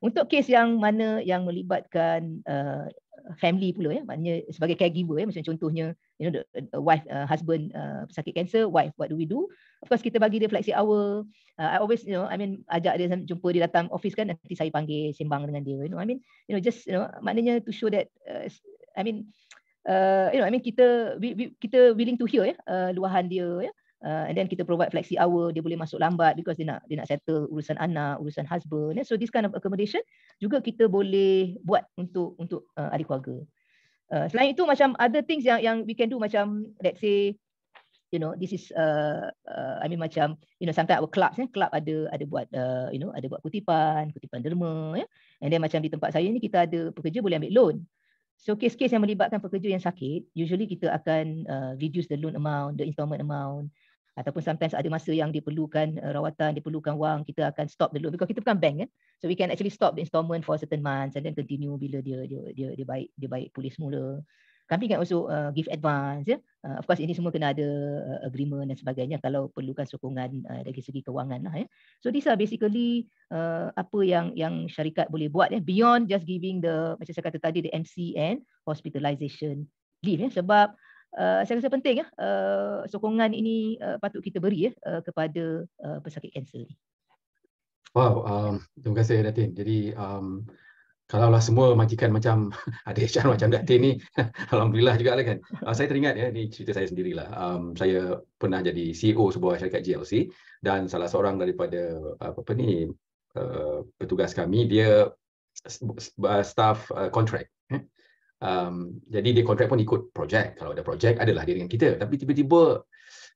untuk kes yang mana yang melibatkan uh, family pula ya yeah, maknanya sebagai caregiver ya yeah, macam contohnya you know the, the wife uh, husband uh, sakit kanser wife what do we do of course kita bagi dia flexi hour uh, i always you know i mean ajak dia jumpa dia datang office kan nanti saya panggil sembang dengan dia you know i mean you know just you know maknanya to show that uh, I mean, Uh, you know, I mean kita we, we, kita willing to hear ya, uh, luahan dia ya. Uh, and then kita provide flexi hour dia boleh masuk lambat because dia nak dia nak settle urusan anak urusan husband yeah. so this kind of accommodation juga kita boleh buat untuk untuk uh, ahli keluarga uh, selain itu macam other things yang yang we can do macam let's say you know this is uh, uh, i mean macam you know sometimes our clubs ya club ada ada buat uh, you know ada buat kutipan kutipan derma ya yeah. and then macam di tempat saya ni kita ada pekerja boleh ambil loan So kes-kes yang melibatkan pekerja yang sakit, usually kita akan uh, reduce the loan amount, the installment amount ataupun sometimes ada masa yang dia perlukan uh, rawatan, dia perlukan wang, kita akan stop the loan because kita bukan bank kan. So we can actually stop the installment for a certain months and then continue bila dia dia dia, dia baik, dia baik pulih semula. Kami can also uh, give advance ya uh, of course ini semua kena ada uh, agreement dan sebagainya kalau perlukan sokongan uh, dari segi kewangan lah, ya so these are basically uh, apa yang yang syarikat boleh buat ya beyond just giving the macam saya kata tadi the MC and hospitalization leave ya sebab uh, saya rasa penting ya uh, sokongan ini uh, patut kita beri ya uh, kepada uh, pesakit kanser ni wow um, terima kasih Datin jadi um, kalau lah semua majikan macam ada HR macam dati ni, Alhamdulillah juga lah kan. Uh, saya teringat ya, ni cerita saya sendirilah. Um, saya pernah jadi CEO sebuah syarikat GLC dan salah seorang daripada apa, apa ni uh, petugas kami, dia uh, staff uh, contract. Ya. Um, jadi dia kontrak pun ikut projek. Kalau ada projek, adalah dia dengan kita. Tapi tiba-tiba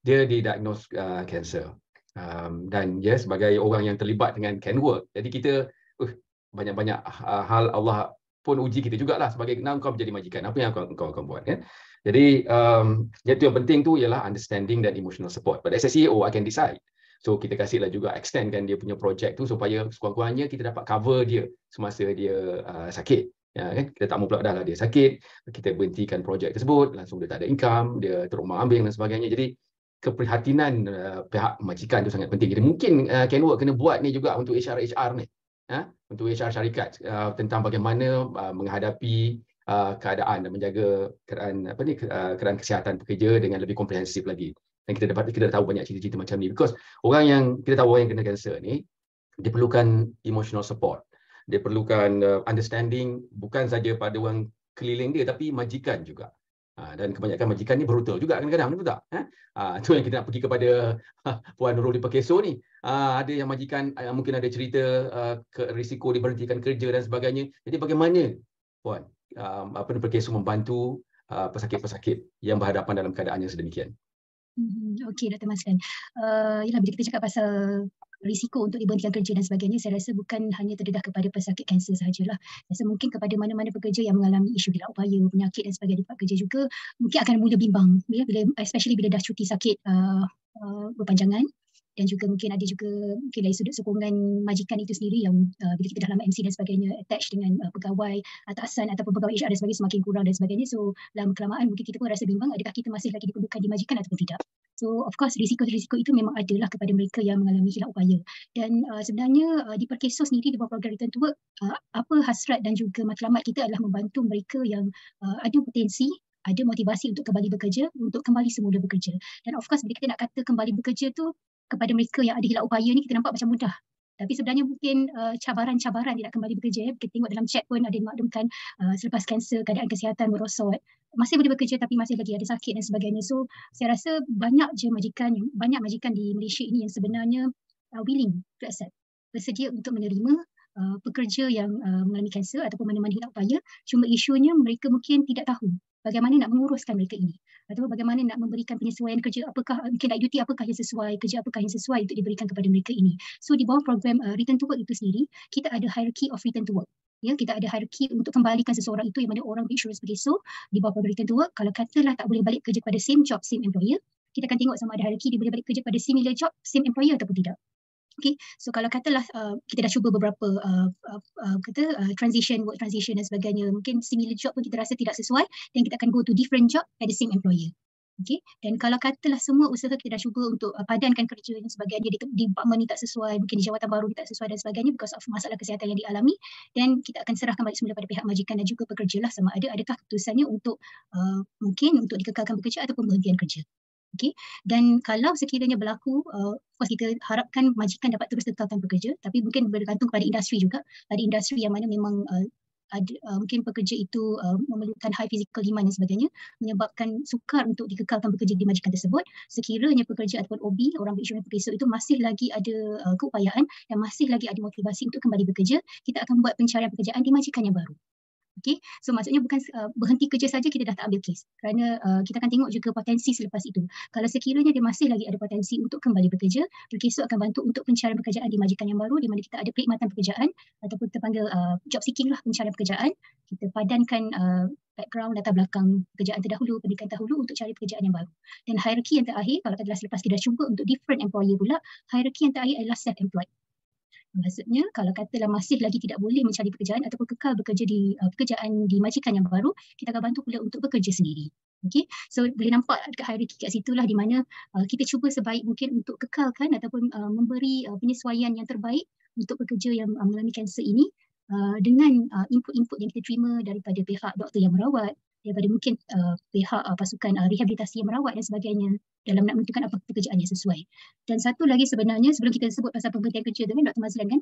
dia didiagnose uh, cancer. Um, dan ya, yes, sebagai orang yang terlibat dengan can work, jadi kita uh, banyak-banyak ah, hal Allah pun uji kita juga lah sebagai kenal kau menjadi majikan. Apa yang kau kau, kau buat kan? Jadi um, jadi yang penting tu ialah understanding dan emotional support. Pada SSEO, e I can decide. So kita kasihlah juga extend kan dia punya projek tu supaya sekurang-kurangnya kita dapat cover dia semasa dia uh, sakit. Ya, kan? Kita tak mahu pula dah lah dia sakit, kita berhentikan projek tersebut, langsung dia tak ada income, dia terumah ambing dan sebagainya. Jadi keprihatinan uh, pihak majikan tu sangat penting. Jadi mungkin uh, Kenwood kena buat ni juga untuk HR-HR ni ya, untuk HR syarikat uh, tentang bagaimana uh, menghadapi uh, keadaan dan menjaga keadaan apa ni uh, keadaan kesihatan pekerja dengan lebih komprehensif lagi. Dan kita dapat kita dah tahu banyak cerita-cerita macam ni because orang yang kita tahu orang yang kena kanser ni dia perlukan emotional support. Dia perlukan uh, understanding bukan saja pada orang keliling dia tapi majikan juga. Uh, dan kebanyakan majikan ni brutal juga kadang-kadang betul tak? Ha? Uh, tu yang kita nak pergi kepada uh, Puan Nurul di Pakeso ni. Uh, ada yang majikan uh, mungkin ada cerita uh, ke risiko diberhentikan kerja dan sebagainya. Jadi bagaimana puan uh, apa perkesu membantu uh, pesakit-pesakit yang berhadapan dalam keadaan yang sedemikian? Mm-hmm. Okey, Dr. Maslan. Uh, yalah, bila kita cakap pasal risiko untuk diberhentikan kerja dan sebagainya, saya rasa bukan hanya terdedah kepada pesakit kanser sahajalah. Saya rasa mungkin kepada mana-mana pekerja yang mengalami isu bila upaya, penyakit dan sebagainya di pekerja juga, mungkin akan mula bimbang. Ya, bila, especially bila dah cuti sakit uh, uh, berpanjangan, dan juga mungkin ada juga mungkin dari sudut sokongan majikan itu sendiri yang uh, bila kita dah lama MC dan sebagainya attached dengan uh, pegawai atasan ataupun pegawai HR dan sebagainya semakin kurang dan sebagainya so dalam kelamaan mungkin kita pun rasa bimbang adakah kita masih lagi diperlukan di majikan ataupun tidak so of course risiko-risiko itu memang adalah kepada mereka yang mengalami hilang upaya dan uh, sebenarnya uh, di Perkeso sendiri di bawah program return to work uh, apa hasrat dan juga matlamat kita adalah membantu mereka yang uh, ada potensi ada motivasi untuk kembali bekerja untuk kembali semula bekerja dan of course bila kita nak kata kembali bekerja tu kepada mereka yang ada hilang upaya ni kita nampak macam mudah tapi sebenarnya mungkin uh, cabaran-cabaran tidak kembali bekerja ya. kita tengok dalam chat pun ada yang maklumkan uh, selepas kanser keadaan kesihatan merosot masih boleh bekerja tapi masih lagi ada sakit dan sebagainya so saya rasa banyak je majikan banyak majikan di Malaysia ini yang sebenarnya uh, willing to accept bersedia untuk menerima Uh, pekerja yang uh, mengalami kanser ataupun mana-mana hilang upaya cuma isunya mereka mungkin tidak tahu bagaimana nak menguruskan mereka ini atau bagaimana nak memberikan penyesuaian kerja apakah eh, mungkin nak duty apakah yang sesuai kerja apakah yang sesuai untuk diberikan kepada mereka ini so di bawah program uh, return to work itu sendiri kita ada hierarchy of return to work ya kita ada hierarchy untuk kembalikan seseorang itu yang mana orang sure pergi so di bawah program return to work kalau katalah tak boleh balik kerja pada same job same employer kita akan tengok sama ada hierarchy dia boleh balik kerja pada similar job same employer ataupun tidak Okay, so kalau katalah uh, kita dah cuba beberapa uh, uh, uh, kata uh, transition, work transition dan sebagainya, mungkin similar job pun kita rasa tidak sesuai dan kita akan go to different job at the same employer. Okay, dan kalau katalah semua usaha kita dah cuba untuk uh, padankan kerja dan sebagainya di, di department ni tak sesuai, mungkin di jawatan baru ni tak sesuai dan sebagainya because of masalah kesihatan yang dialami dan kita akan serahkan balik semula pada pihak majikan dan juga pekerja lah sama ada adakah keputusannya untuk uh, mungkin untuk dikekalkan bekerja ataupun penghentian kerja. Okay. Dan kalau sekiranya berlaku, uh, of kita harapkan majikan dapat terus tetap tanpa kerja tapi mungkin bergantung kepada industri juga. Ada industri yang mana memang uh, ada, uh, mungkin pekerja itu uh, memerlukan high physical demand dan sebagainya menyebabkan sukar untuk dikekalkan pekerja di majikan tersebut sekiranya pekerja ataupun OB orang berisi pekerja itu masih lagi ada uh, keupayaan dan masih lagi ada motivasi untuk kembali bekerja kita akan buat pencarian pekerjaan di majikan yang baru Okay, so maksudnya bukan uh, berhenti kerja saja kita dah tak ambil kes. Kerana uh, kita akan tengok juga potensi selepas itu. Kalau sekiranya dia masih lagi ada potensi untuk kembali bekerja, Perkeso akan bantu untuk pencarian pekerjaan di majikan yang baru di mana kita ada perkhidmatan pekerjaan ataupun kita panggil uh, job seeking lah pencarian pekerjaan. Kita padankan uh, background, latar belakang pekerjaan terdahulu, pendidikan terdahulu untuk cari pekerjaan yang baru. Dan hierarki yang terakhir, kalau adalah selepas kita dah cuba untuk different employer pula, hierarki yang terakhir adalah self-employed maksudnya kalau katalah masih lagi tidak boleh mencari pekerjaan ataupun kekal bekerja di uh, pekerjaan di majikan yang baru, kita akan bantu pula untuk bekerja sendiri. Okay. So boleh nampak dekat hierarchy kat situ lah di mana uh, kita cuba sebaik mungkin untuk kekalkan ataupun uh, memberi uh, penyesuaian yang terbaik untuk pekerja yang uh, mengalami kanser ini uh, dengan uh, input-input yang kita terima daripada pihak doktor yang merawat, daripada mungkin uh, pihak uh, pasukan uh, rehabilitasi yang merawat dan sebagainya dalam nak menentukan apa pekerjaan yang sesuai. Dan satu lagi sebenarnya sebelum kita sebut pasal penghentian kerja dengan Dr. Mazlan kan,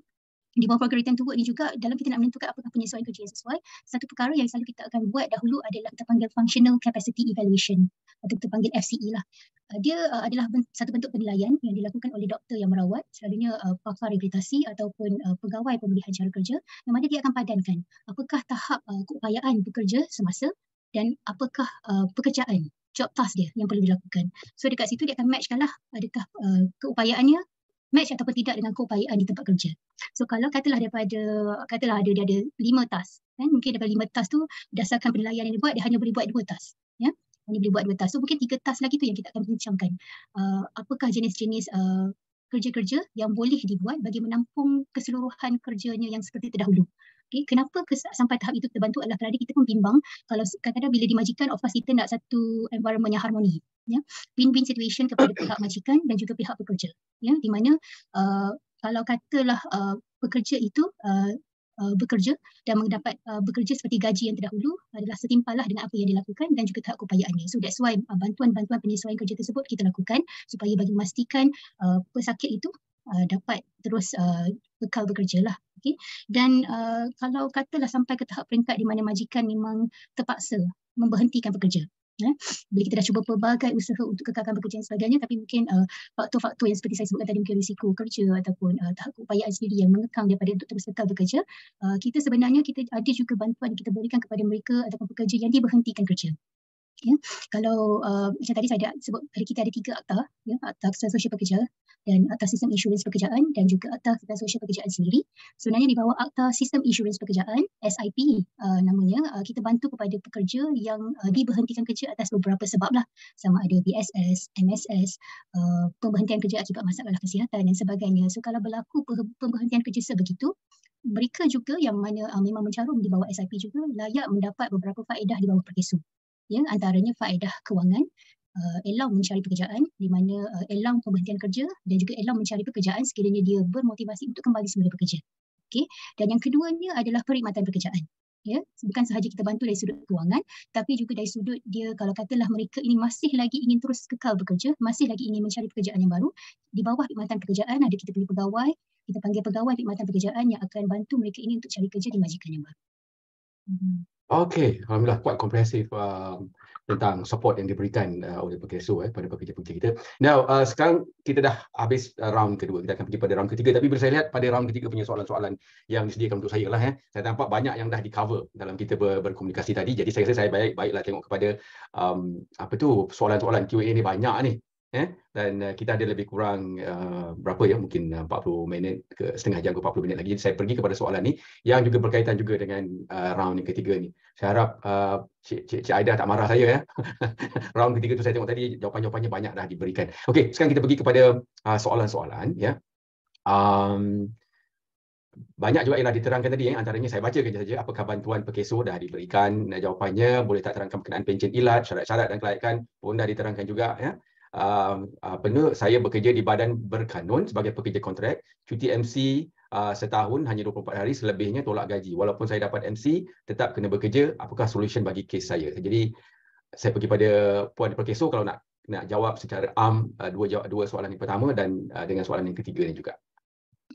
di bawah program return to work ni juga dalam kita nak menentukan apakah penyesuaian kerja yang sesuai, satu perkara yang selalu kita akan buat dahulu adalah kita panggil functional capacity evaluation atau kita panggil FCE lah. Uh, dia uh, adalah ben- satu bentuk penilaian yang dilakukan oleh doktor yang merawat, selalunya uh, pakar rehabilitasi ataupun uh, pegawai pemulihan cara kerja, yang mana dia akan padankan apakah tahap uh, keupayaan pekerja semasa dan apakah uh, pekerjaan job task dia yang perlu dilakukan. So dekat situ dia akan matchkan lah adakah uh, keupayaannya match atau tidak dengan keupayaan di tempat kerja. So kalau katalah daripada katalah ada dia ada lima task kan mungkin daripada lima task tu berdasarkan penilaian yang dia buat dia hanya boleh buat dua task ya. Hanya boleh buat dua task. So mungkin tiga task lagi tu yang kita akan bincangkan. Uh, apakah jenis-jenis uh, kerja-kerja yang boleh dibuat bagi menampung keseluruhan kerjanya yang seperti terdahulu. Okay, kenapa sampai tahap itu terbantu adalah kerana kita pun bimbang kalau kadang-kadang bila dimajikan of course kita nak satu environment yang harmoni. Ya. Win-win situation kepada pihak majikan dan juga pihak pekerja. Ya. Di mana uh, kalau katalah uh, pekerja itu uh, uh bekerja dan mendapat uh, bekerja seperti gaji yang terdahulu adalah setimpal lah dengan apa yang dilakukan dan juga tahap keupayaannya. So that's why uh, bantuan-bantuan penyesuaian kerja tersebut kita lakukan supaya bagi memastikan uh, pesakit itu Uh, dapat terus uh, kekal bekerja lah. Okay. Dan uh, kalau katalah sampai ke tahap peringkat di mana majikan memang terpaksa memberhentikan pekerja. Eh? Bila kita dah cuba pelbagai usaha untuk kekalkan pekerja dan sebagainya tapi mungkin uh, faktor-faktor yang seperti saya sebutkan tadi mungkin risiko kerja ataupun uh, tahap keupayaan sendiri yang mengekang daripada untuk terus kekal bekerja uh, kita sebenarnya kita ada juga bantuan yang kita berikan kepada mereka ataupun pekerja yang diberhentikan kerja ya kalau uh, macam tadi saya dah sebut hari kita ada tiga akta ya akta kesan sosial pekerja dan akta sistem insurans pekerjaan dan juga akta kesan sosial pekerjaan sendiri sebenarnya di bawah akta sistem insurans pekerjaan SIP uh, namanya uh, kita bantu kepada pekerja yang uh, diberhentikan kerja atas beberapa sebab lah sama ada BSS MSS uh, pemberhentian kerja akibat masalah kesihatan dan sebagainya so kalau berlaku pemberhentian kerja sebegitu mereka juga yang mana uh, memang mencarum di bawah SIP juga layak mendapat beberapa faedah di bawah perkesu ya antaranya faedah kewangan uh, elang mencari pekerjaan di mana uh, elang pemberhentian kerja dan juga elang mencari pekerjaan sekiranya dia bermotivasi untuk kembali semula bekerja okay? dan yang keduanya adalah perkhidmatan pekerjaan ya bukan sahaja kita bantu dari sudut kewangan tapi juga dari sudut dia kalau katalah mereka ini masih lagi ingin terus kekal bekerja masih lagi ingin mencari pekerjaan yang baru di bawah perkhidmatan pekerjaan ada kita punya pegawai kita panggil pegawai perkhidmatan pekerjaan yang akan bantu mereka ini untuk cari kerja di majikan yang baru hmm. Okey, Alhamdulillah kuat komprehensif um, tentang support yang diberikan uh, oleh PKSO eh, pada pekerja-pekerja kita. Now, uh, sekarang kita dah habis uh, round kedua. Kita akan pergi pada round ketiga. Tapi bila saya lihat pada round ketiga punya soalan-soalan yang disediakan untuk saya lah. Eh. Saya nampak banyak yang dah di-cover dalam kita ber- berkomunikasi tadi. Jadi saya rasa saya baik-baiklah tengok kepada um, apa tu soalan-soalan Q&A ni banyak ni eh dan uh, kita ada lebih kurang uh, berapa ya mungkin 40 eh, minit ke setengah jam ke 40 minit lagi Jadi saya pergi kepada soalan ni yang juga berkaitan juga dengan uh, round yang ketiga ni saya harap uh, cik cik cik Aida tak marah saya ya round ketiga tu saya tengok tadi jawapan-jawapannya banyak dah diberikan okey sekarang kita pergi kepada uh, soalan-soalan ya um banyak juga yang diterangkan tadi, yang antaranya saya baca saja apakah bantuan pekeso dah diberikan jawapannya, boleh tak terangkan perkenaan pencen ilat, syarat-syarat dan kelayakan pun dah diterangkan juga. Ya? Um, uh, uh, saya bekerja di badan berkanun sebagai pekerja kontrak, cuti MC uh, setahun hanya 24 hari selebihnya tolak gaji. Walaupun saya dapat MC, tetap kena bekerja, apakah solution bagi kes saya? Jadi saya pergi pada Puan Perkeso kalau nak nak jawab secara am uh, dua jawab dua soalan yang pertama dan uh, dengan soalan yang ketiga ni juga.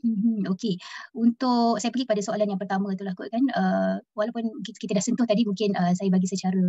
Mm-hmm, okey. Untuk saya pergi pada soalan yang pertama itulah kot kan uh, walaupun kita dah sentuh tadi mungkin uh, saya bagi secara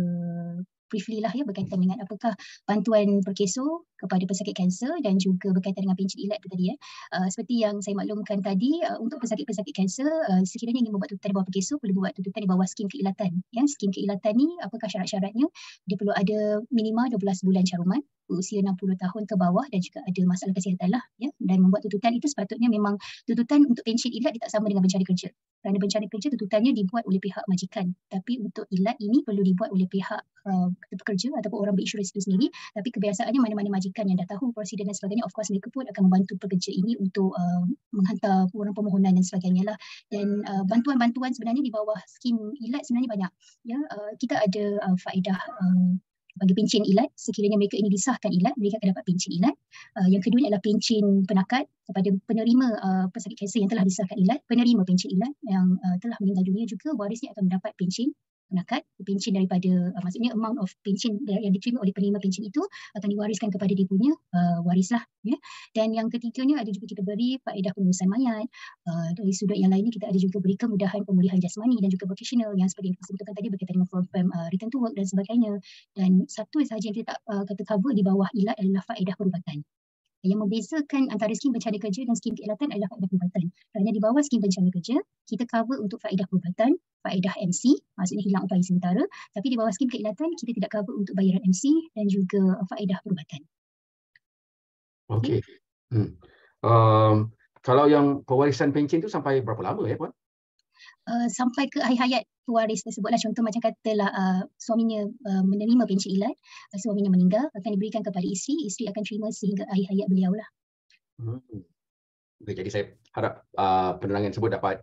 briefly lah ya berkaitan dengan apakah bantuan perkeso kepada pesakit kanser dan juga berkaitan dengan pencet ilat tadi ya. Uh, seperti yang saya maklumkan tadi uh, untuk pesakit-pesakit kanser uh, sekiranya ingin membuat tuntutan di bawah perkeso perlu buat tuntutan di bawah skim keilatan. Ya, skim keilatan ni apakah syarat-syaratnya? Dia perlu ada minima 12 bulan caruman usia 60 tahun ke bawah dan juga ada masalah kesihatan lah ya dan membuat tuntutan itu sepatutnya memang tuntutan untuk pencet ilat dia tak sama dengan bencana kerja kerana bencana kerja tuntutannya dibuat oleh pihak majikan tapi untuk ilat e ini perlu dibuat oleh pihak uh, kerja ataupun orang berinsurans itu sendiri tapi kebiasaannya mana-mana majikan yang dah tahu prosedur dan sebagainya of course mereka pun akan membantu pekerja ini untuk uh, menghantar orang permohonan dan sebagainya lah dan hmm. uh, bantuan-bantuan sebenarnya di bawah skim ilat sebenarnya banyak ya uh, kita ada uh, faedah uh, bagi pencin ilat sekiranya mereka ini disahkan ilat mereka akan dapat pencin ilat uh, yang kedua adalah pencin penakat kepada penerima uh, pesakit kanser yang telah disahkan ilat penerima pencin ilat yang uh, telah meninggal dunia juga warisnya akan mendapat pencin digunakan pencen daripada uh, maksudnya amount of pencen yang diterima oleh penerima pencen itu akan diwariskan kepada dia punya uh, warislah ya dan yang ketiganya ada juga kita beri faedah pengurusan mayat uh, dari sudut yang lain kita ada juga beri kemudahan pemulihan jasmani dan juga vocational yang seperti yang kita sebutkan tadi berkaitan dengan program uh, return to work dan sebagainya dan satu sahaja yang kita tak uh, kata cover di bawah ilat adalah faedah perubatan yang membezakan antara skim bencana kerja dan skim keelatan adalah faedah perubatan. Kerana di bawah skim bencana kerja, kita cover untuk faedah perubatan, faedah MC, maksudnya hilang upaya sementara. Tapi di bawah skim keelatan, kita tidak cover untuk bayaran MC dan juga uh, faedah perubatan. Okey. Okay. Hmm. Um, kalau yang pewarisan pencen itu sampai berapa lama ya Puan? Uh, sampai ke akhir hayat ahli waris tersebutlah contoh macam katalah uh, suaminya uh, menerima pensyen ilat, uh, suaminya meninggal akan diberikan kepada isteri, isteri akan terima sehingga akhir hayat beliau lah. Hmm. Okay, jadi saya harap uh, penerangan tersebut dapat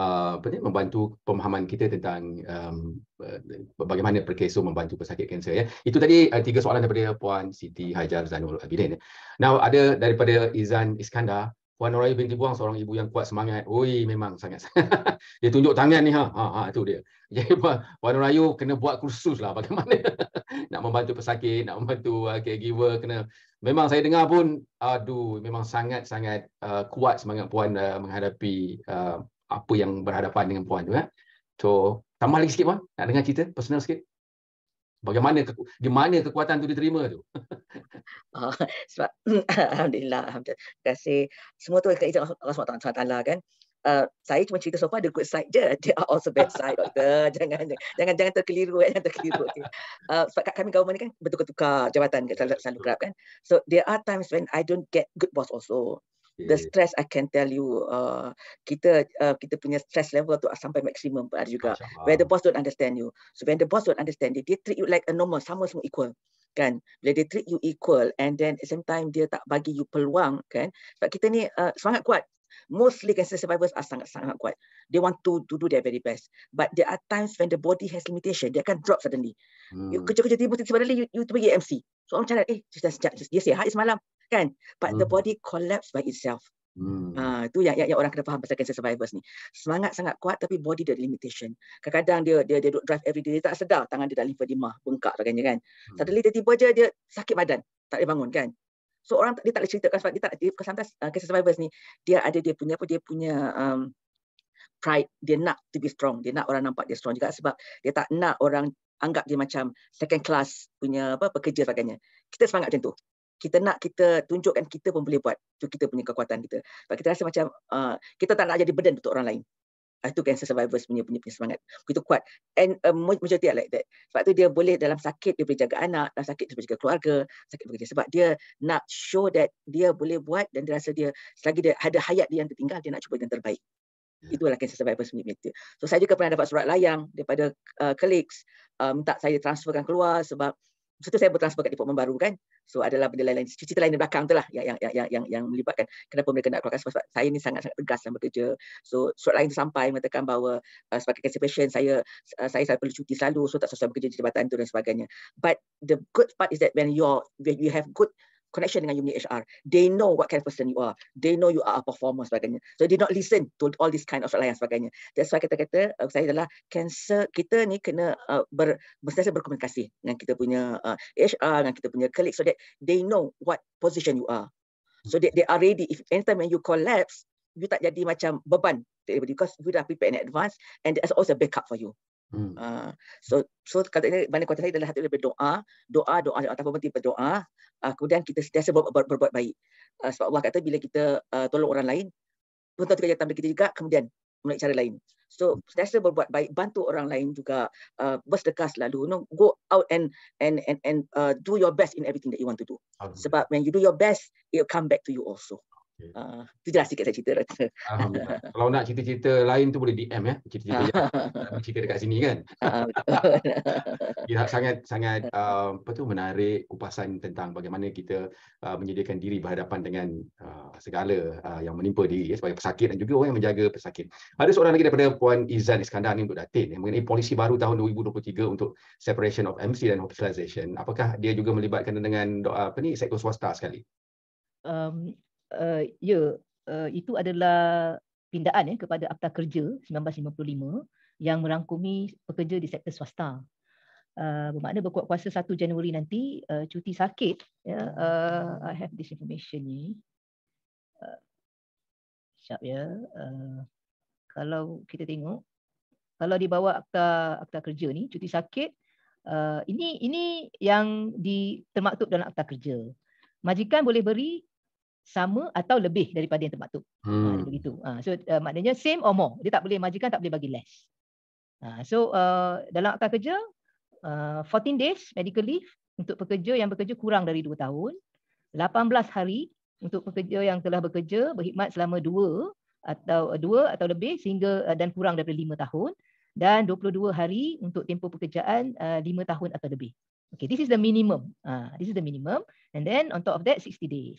uh, membantu pemahaman kita tentang um, uh, bagaimana perkeso membantu pesakit kanser. Ya. Itu tadi uh, tiga soalan daripada Puan Siti Hajar Zainul Abidin. Now ada daripada Izan Iskandar, Puan Nurai binti Buang seorang ibu yang kuat semangat. Oi, memang sangat. dia tunjuk tangan ni ha. Ha, ha itu dia. Jadi Puan Nurai oh, kena buat kursus lah bagaimana nak membantu pesakit, nak membantu uh, caregiver kena memang saya dengar pun aduh memang sangat-sangat uh, kuat semangat puan uh, menghadapi uh, apa yang berhadapan dengan puan tu Eh? So, tambah lagi sikit puan, nak dengar cerita personal sikit bagaimana di mana kekuatan tu diterima tu oh, sebab alhamdulillah alhamdulillah terima kasih semua tu kerja Allah SWT Allah kan uh, saya cuma cerita sofa ada good side je there are also bad side doktor jangan jangan jangan terkeliru eh. jangan terkeliru okay. uh, ah, sebab kami government kan bertukar-tukar jabatan selalu, selalu kerap kan so there are times when i don't get good boss also the stress I can tell you uh, kita uh, kita punya stress level tu sampai maksimum ada juga Macam where the boss don't understand you so when the boss don't understand you, they treat you like a normal sama semua equal kan bila dia treat you equal and then at same time dia tak bagi you peluang kan sebab kita ni uh, semangat kuat mostly cancer survivors are sangat-sangat kuat they want to, to do their very best but there are times when the body has limitation dia akan drop suddenly hmm. you kerja-kerja tiba-tiba suddenly you, you to be MC so orang macam eh just sekejap dia sihat semalam kan but hmm. the body collapse by itself Hmm. Ha, tu yang, yang, yang orang kena faham pasal cancer survivors ni. Semangat sangat kuat tapi body dia limitation. Kadang-kadang dia dia dia duduk drive everyday dia tak sedar tangan dia dah lymphedema bengkak sebagainya kan. Hmm. Suddenly tiba-tiba je dia sakit badan, tak boleh bangun kan. So orang dia tak boleh ceritakan sebab dia tak dia uh, cancer survivors ni dia ada dia punya apa dia punya um, pride dia nak to be strong, dia nak orang nampak dia strong juga sebab dia tak nak orang anggap dia macam second class punya apa pekerja sebagainya. Kita semangat macam tu kita nak kita tunjukkan kita pun boleh buat itu kita punya kekuatan kita sebab kita rasa macam uh, kita tak nak jadi burden untuk orang lain itu ah, cancer survivors punya punya, punya semangat begitu kuat and uh, majority are like that sebab tu dia boleh dalam sakit dia boleh jaga anak dalam sakit dia boleh jaga keluarga sakit bekerja sebab dia nak show that dia boleh buat dan dia rasa dia selagi dia ada hayat dia yang tertinggal dia nak cuba yang terbaik Itu ya. itulah cancer survivors punya punya so saya juga pernah dapat surat layang daripada uh, colleagues uh, um, minta saya transferkan keluar sebab Masa tu saya bertransfer kat Depok Membaru kan. So adalah benda lain-lain. Cerita lain di belakang tu lah yang, yang, yang, yang, yang melibatkan. Kenapa mereka nak keluarkan sebab saya ni sangat-sangat tegas dalam bekerja. So surat lain tu sampai mengatakan bahawa uh, sebagai cancer patient saya, uh, saya saya perlu cuti selalu. So tak sesuai bekerja di jabatan tu dan sebagainya. But the good part is that when you're, when you have good connection dengan unit HR. They know what kind of person you are. They know you are a performer sebagainya. So they not listen to all this kind of soalan sebagainya. That's why kita kata uh, saya adalah cancer kita ni kena uh, ber, bersiasa berkomunikasi dengan kita punya uh, HR dengan kita punya colleague so that they know what position you are. So they, they are ready if anytime when you collapse you tak jadi macam beban because you dah prepare in advance and there's also a backup for you. Hmm. Uh, so so kata ini banyak kuasa saya adalah hati lebih doa, doa doa yang atas penting berdoa. Uh, kemudian kita setiap sebab ber, berbuat baik. Uh, sebab Allah kata bila kita uh, tolong orang lain, pun tentu kerja tambah kita juga kemudian melalui cara lain. So setiap sebab berbuat baik, bantu orang lain juga uh, bersedekah selalu. You know, go out and and and and uh, do your best in everything that you want to do. Okay. Sebab when you do your best, it will come back to you also. Okay. Uh, ah, tu jelas sikit saya cerita rasa. Lah Kalau nak cerita-cerita lain tu boleh DM ya. Eh. Cerita-cerita yang cerita dekat sini kan. Ya, sangat sangat uh, apa tu menarik kupasan tentang bagaimana kita uh, menyediakan diri berhadapan dengan uh, segala uh, yang menimpa diri ya, sebagai pesakit dan juga orang yang menjaga pesakit. Ada seorang lagi daripada Puan Izan Iskandar ni untuk Datin yang eh, mengenai polisi baru tahun 2023 untuk separation of MC dan hospitalisation. Apakah dia juga melibatkan dengan apa ni sektor swasta sekali? Um, uh, ya uh, itu adalah pindaan ya eh, kepada Akta Kerja 1955 yang merangkumi pekerja di sektor swasta. Uh, bermakna berkuat kuasa 1 Januari nanti uh, cuti sakit yeah, uh, I have this information ni. Uh, Siap ya. Yeah. Uh, kalau kita tengok kalau di bawah akta akta kerja ni cuti sakit uh, ini ini yang termaktub dalam akta kerja. Majikan boleh beri sama atau lebih daripada yang tempat tu. Ha, hmm. Ha, begitu. Ha, so uh, maknanya same or more. Dia tak boleh majikan tak boleh bagi less. Ha, so uh, dalam akta kerja uh, 14 days medical leave untuk pekerja yang bekerja kurang dari 2 tahun, 18 hari untuk pekerja yang telah bekerja berkhidmat selama 2 atau 2 uh, atau lebih sehingga uh, dan kurang daripada 5 tahun dan 22 hari untuk tempoh pekerjaan uh, 5 tahun atau lebih. Okay, this is the minimum. Uh, this is the minimum. And then on top of that, 60 days.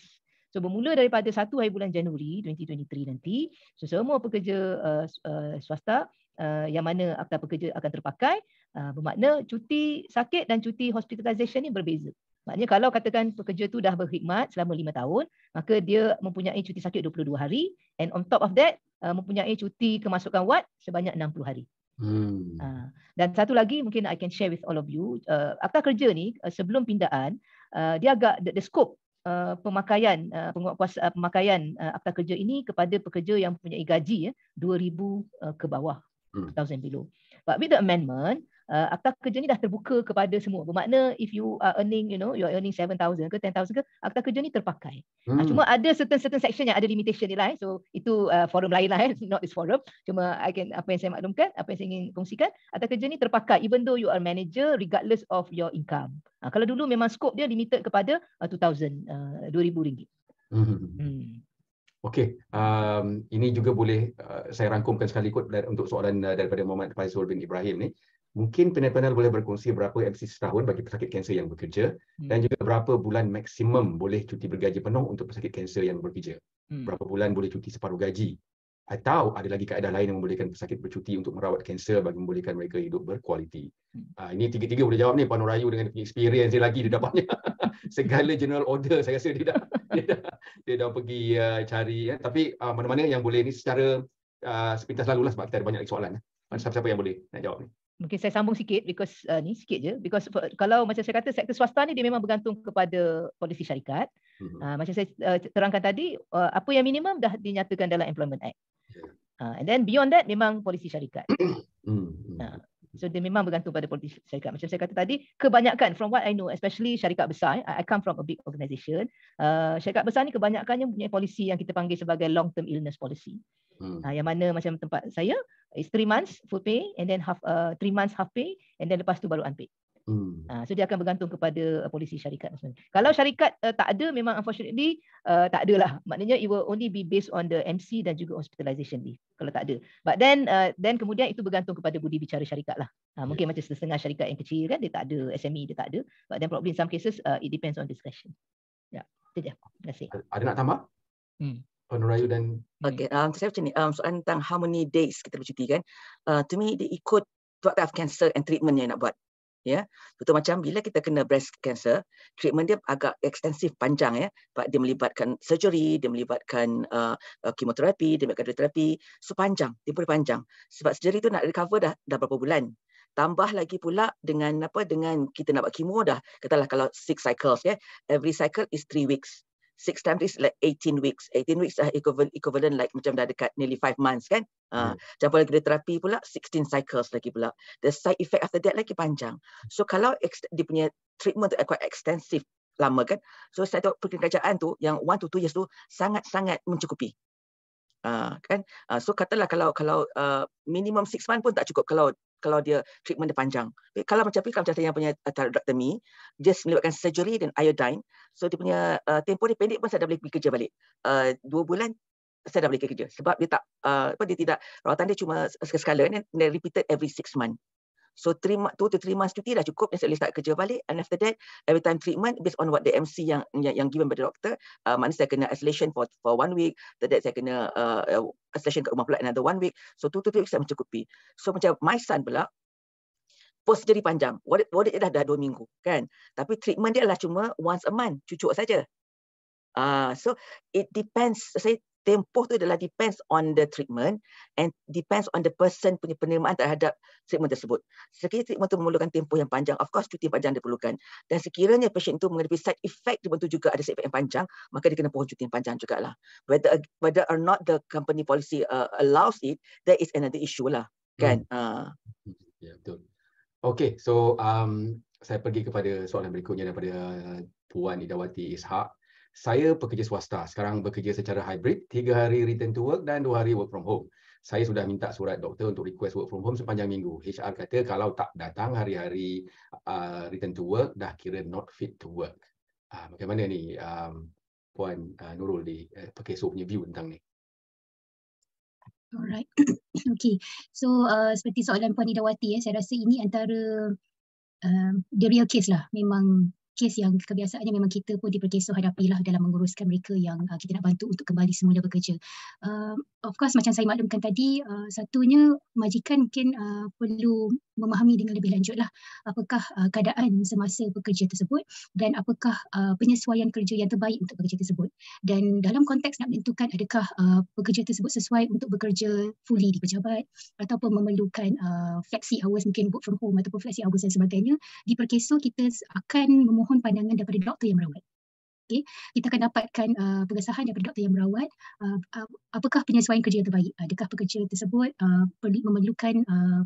So bermula daripada 1 hari bulan Januari 2023 nanti, so semua pekerja uh, uh, swasta uh, yang mana akta pekerja akan terpakai uh, bermakna cuti sakit dan cuti hospitalisation ni berbeza. Maknanya kalau katakan pekerja tu dah berkhidmat selama 5 tahun, maka dia mempunyai cuti sakit 22 hari and on top of that uh, mempunyai cuti kemasukan wad sebanyak 60 hari. Hmm. Uh, dan satu lagi mungkin I can share with all of you, uh, akta kerja ni uh, sebelum pindaan, uh, dia agak the, the scope Eh, pemakaian uh, eh, penguatkuasaan uh, eh, pemakaian uh, akta kerja ini kepada pekerja yang mempunyai gaji ya uh, 2000 uh, ke bawah 2000 hmm. below. But with the amendment, uh, akta kerja ni dah terbuka kepada semua. Bermakna if you are earning you know you are earning 7000 ke 10000 ke akta kerja ni terpakai. Ah, hmm. Uh, cuma ada certain certain section yang ada limitation dia lah eh. So itu uh, forum lain lah eh not this forum. Cuma I can apa yang saya maklumkan, apa yang saya ingin kongsikan, akta kerja ni terpakai even though you are manager regardless of your income. Uh, kalau dulu memang scope dia limited kepada uh, 2000 uh, 2000 ringgit. Hmm. hmm. Okey, um, ini juga boleh uh, saya rangkumkan sekali kot untuk soalan uh, daripada Muhammad Faisal bin Ibrahim ni mungkin panel-panel boleh berkongsi berapa MC setahun bagi pesakit kanser yang bekerja hmm. dan juga berapa bulan maksimum boleh cuti bergaji penuh untuk pesakit kanser yang bekerja. Hmm. Berapa bulan boleh cuti separuh gaji. Atau ada lagi kaedah lain yang membolehkan pesakit bercuti untuk merawat kanser bagi membolehkan mereka hidup berkualiti. Hmm. Uh, ini tiga-tiga boleh jawab ni Puan Nurayu dengan experience dia lagi dia dah banyak. Segala general order saya rasa dia dah, dia dah, dia dah pergi uh, cari. Ya. Tapi uh, mana-mana yang boleh ni secara uh, sepintas lalu lah sebab kita ada banyak soalan. Siapa-siapa yang boleh nak jawab ni? mungkin saya sambung sikit because uh, ni sikit je because for, kalau macam saya kata sektor swasta ni dia memang bergantung kepada polisi syarikat. Uh-huh. Uh, macam saya uh, terangkan tadi uh, apa yang minimum dah dinyatakan dalam Employment Act. Uh, and then beyond that memang polisi syarikat. Uh-huh. uh huh So dia memang bergantung pada politik syarikat. Macam saya kata tadi, kebanyakan from what I know, especially syarikat besar, eh, I come from a big organisation. Uh, syarikat besar ni kebanyakannya punya polisi yang kita panggil sebagai long term illness policy. Hmm. Uh, yang mana macam tempat saya, it's three months full pay, and then half uh, three months half pay, and then lepas tu baru unpaid. Hmm. Ha, so dia akan bergantung kepada uh, polisi syarikat. Kalau syarikat uh, tak ada, memang unfortunately uh, tak ada lah. Maknanya it will only be based on the MC dan juga hospitalisation ni. Kalau tak ada. But then uh, then kemudian itu bergantung kepada budi bicara syarikat lah. Ha, mungkin macam setengah syarikat yang kecil kan, dia tak ada SME, dia tak ada. But then probably in some cases, uh, it depends on discretion. Ya, itu dia. Terima kasih. Ada nak tambah? Hmm. Oh, dan... Okay, um, saya macam ni. Um, soalan tentang how many days kita bercuti kan. Uh, to me, dia ikut what type of cancer and treatment yang nak buat ya. Contoh macam bila kita kena breast cancer, treatment dia agak ekstensif panjang ya. Pak dia melibatkan surgery, dia melibatkan uh, uh, kemoterapi, dia melibatkan radioterapi, sepanjang, so, tempoh panjang. Sebab surgery tu nak recover dah dah berapa bulan. Tambah lagi pula dengan apa dengan kita nak buat kemo dah. Katalah kalau six cycles ya. Every cycle is three weeks six times is like 18 weeks. 18 weeks are equivalent, equivalent like macam dah dekat nearly five months kan. Campur ah, hmm. uh, lagi terapi pula, 16 cycles lagi pula. The side effect after that lagi panjang. So kalau ex- dia punya treatment tu quite extensive, lama kan. So saya tengok perkenaan tu yang one to two years tu sangat-sangat mencukupi. Ah, kan uh, so katalah kalau kalau uh, minimum 6 month pun tak cukup kalau kalau dia treatment dia panjang kalau macam pick macam yang punya thyroidectomy dia melibatkan surgery dan iodine so dia punya uh, tempoh dia pendek pun saya dah boleh pergi kerja balik uh, dua bulan saya dah boleh kerja sebab dia tak uh, apa dia tidak rawatan dia cuma sekali dan repeated every 6 month So terima tu terima cuti dah cukup dan saya start kerja balik and after that every time treatment based on what the MC yang yang, yang given by the doctor uh, maknanya saya kena isolation for for one week after that saya kena uh, uh isolation kat rumah pula another one week so tu tu tu saya mencukupi so macam my son pula post jadi panjang What wadid dia dah dah 2 minggu kan tapi treatment dia lah cuma once a month cucuk saja Uh, so it depends. Saya tempoh tu adalah depends on the treatment and depends on the person punya penerimaan terhadap treatment tersebut. Sekiranya treatment tu memerlukan tempoh yang panjang, of course cuti panjang diperlukan. Dan sekiranya patient tu mengalami side effect treatment tu juga ada side effect yang panjang, maka dia kena pohon cuti yang panjang jugalah. Whether, whether or not the company policy uh, allows it, that is another issue lah. Kan? Uh. Ya, yeah, betul. Okay, so um, saya pergi kepada soalan berikutnya daripada uh, Puan Idawati Ishak saya pekerja swasta. Sekarang bekerja secara hybrid, 3 hari return to work dan 2 hari work from home. Saya sudah minta surat doktor untuk request work from home sepanjang minggu. HR kata kalau tak datang hari-hari uh, return to work, dah kira not fit to work. Uh, bagaimana ni um, Puan uh, Nurul di uh, eh, Pekeso punya view tentang ni? Alright. okay. So uh, seperti soalan Puan Idawati, ya, saya rasa ini antara Uh, the real case lah memang kes yang kebiasaannya memang kita pun diperkeso hadapilah dalam menguruskan mereka yang uh, kita nak bantu untuk kembali semula bekerja. Uh, of course macam saya maklumkan tadi, uh, satunya majikan mungkin uh, perlu memahami dengan lebih lanjutlah apakah uh, keadaan semasa pekerja tersebut dan apakah uh, penyesuaian kerja yang terbaik untuk pekerja tersebut. Dan dalam konteks nak menentukan adakah uh, pekerja tersebut sesuai untuk bekerja fully di pejabat ataupun memerlukan uh, flexi hours mungkin work from home ataupun flexi hours dan sebagainya, di perkeso kita akan memohon mohon pandangan daripada doktor yang merawat. Okay. Kita akan dapatkan uh, pengesahan daripada doktor yang merawat uh, uh apakah penyesuaian kerja yang terbaik. Adakah pekerja tersebut uh, memerlukan uh,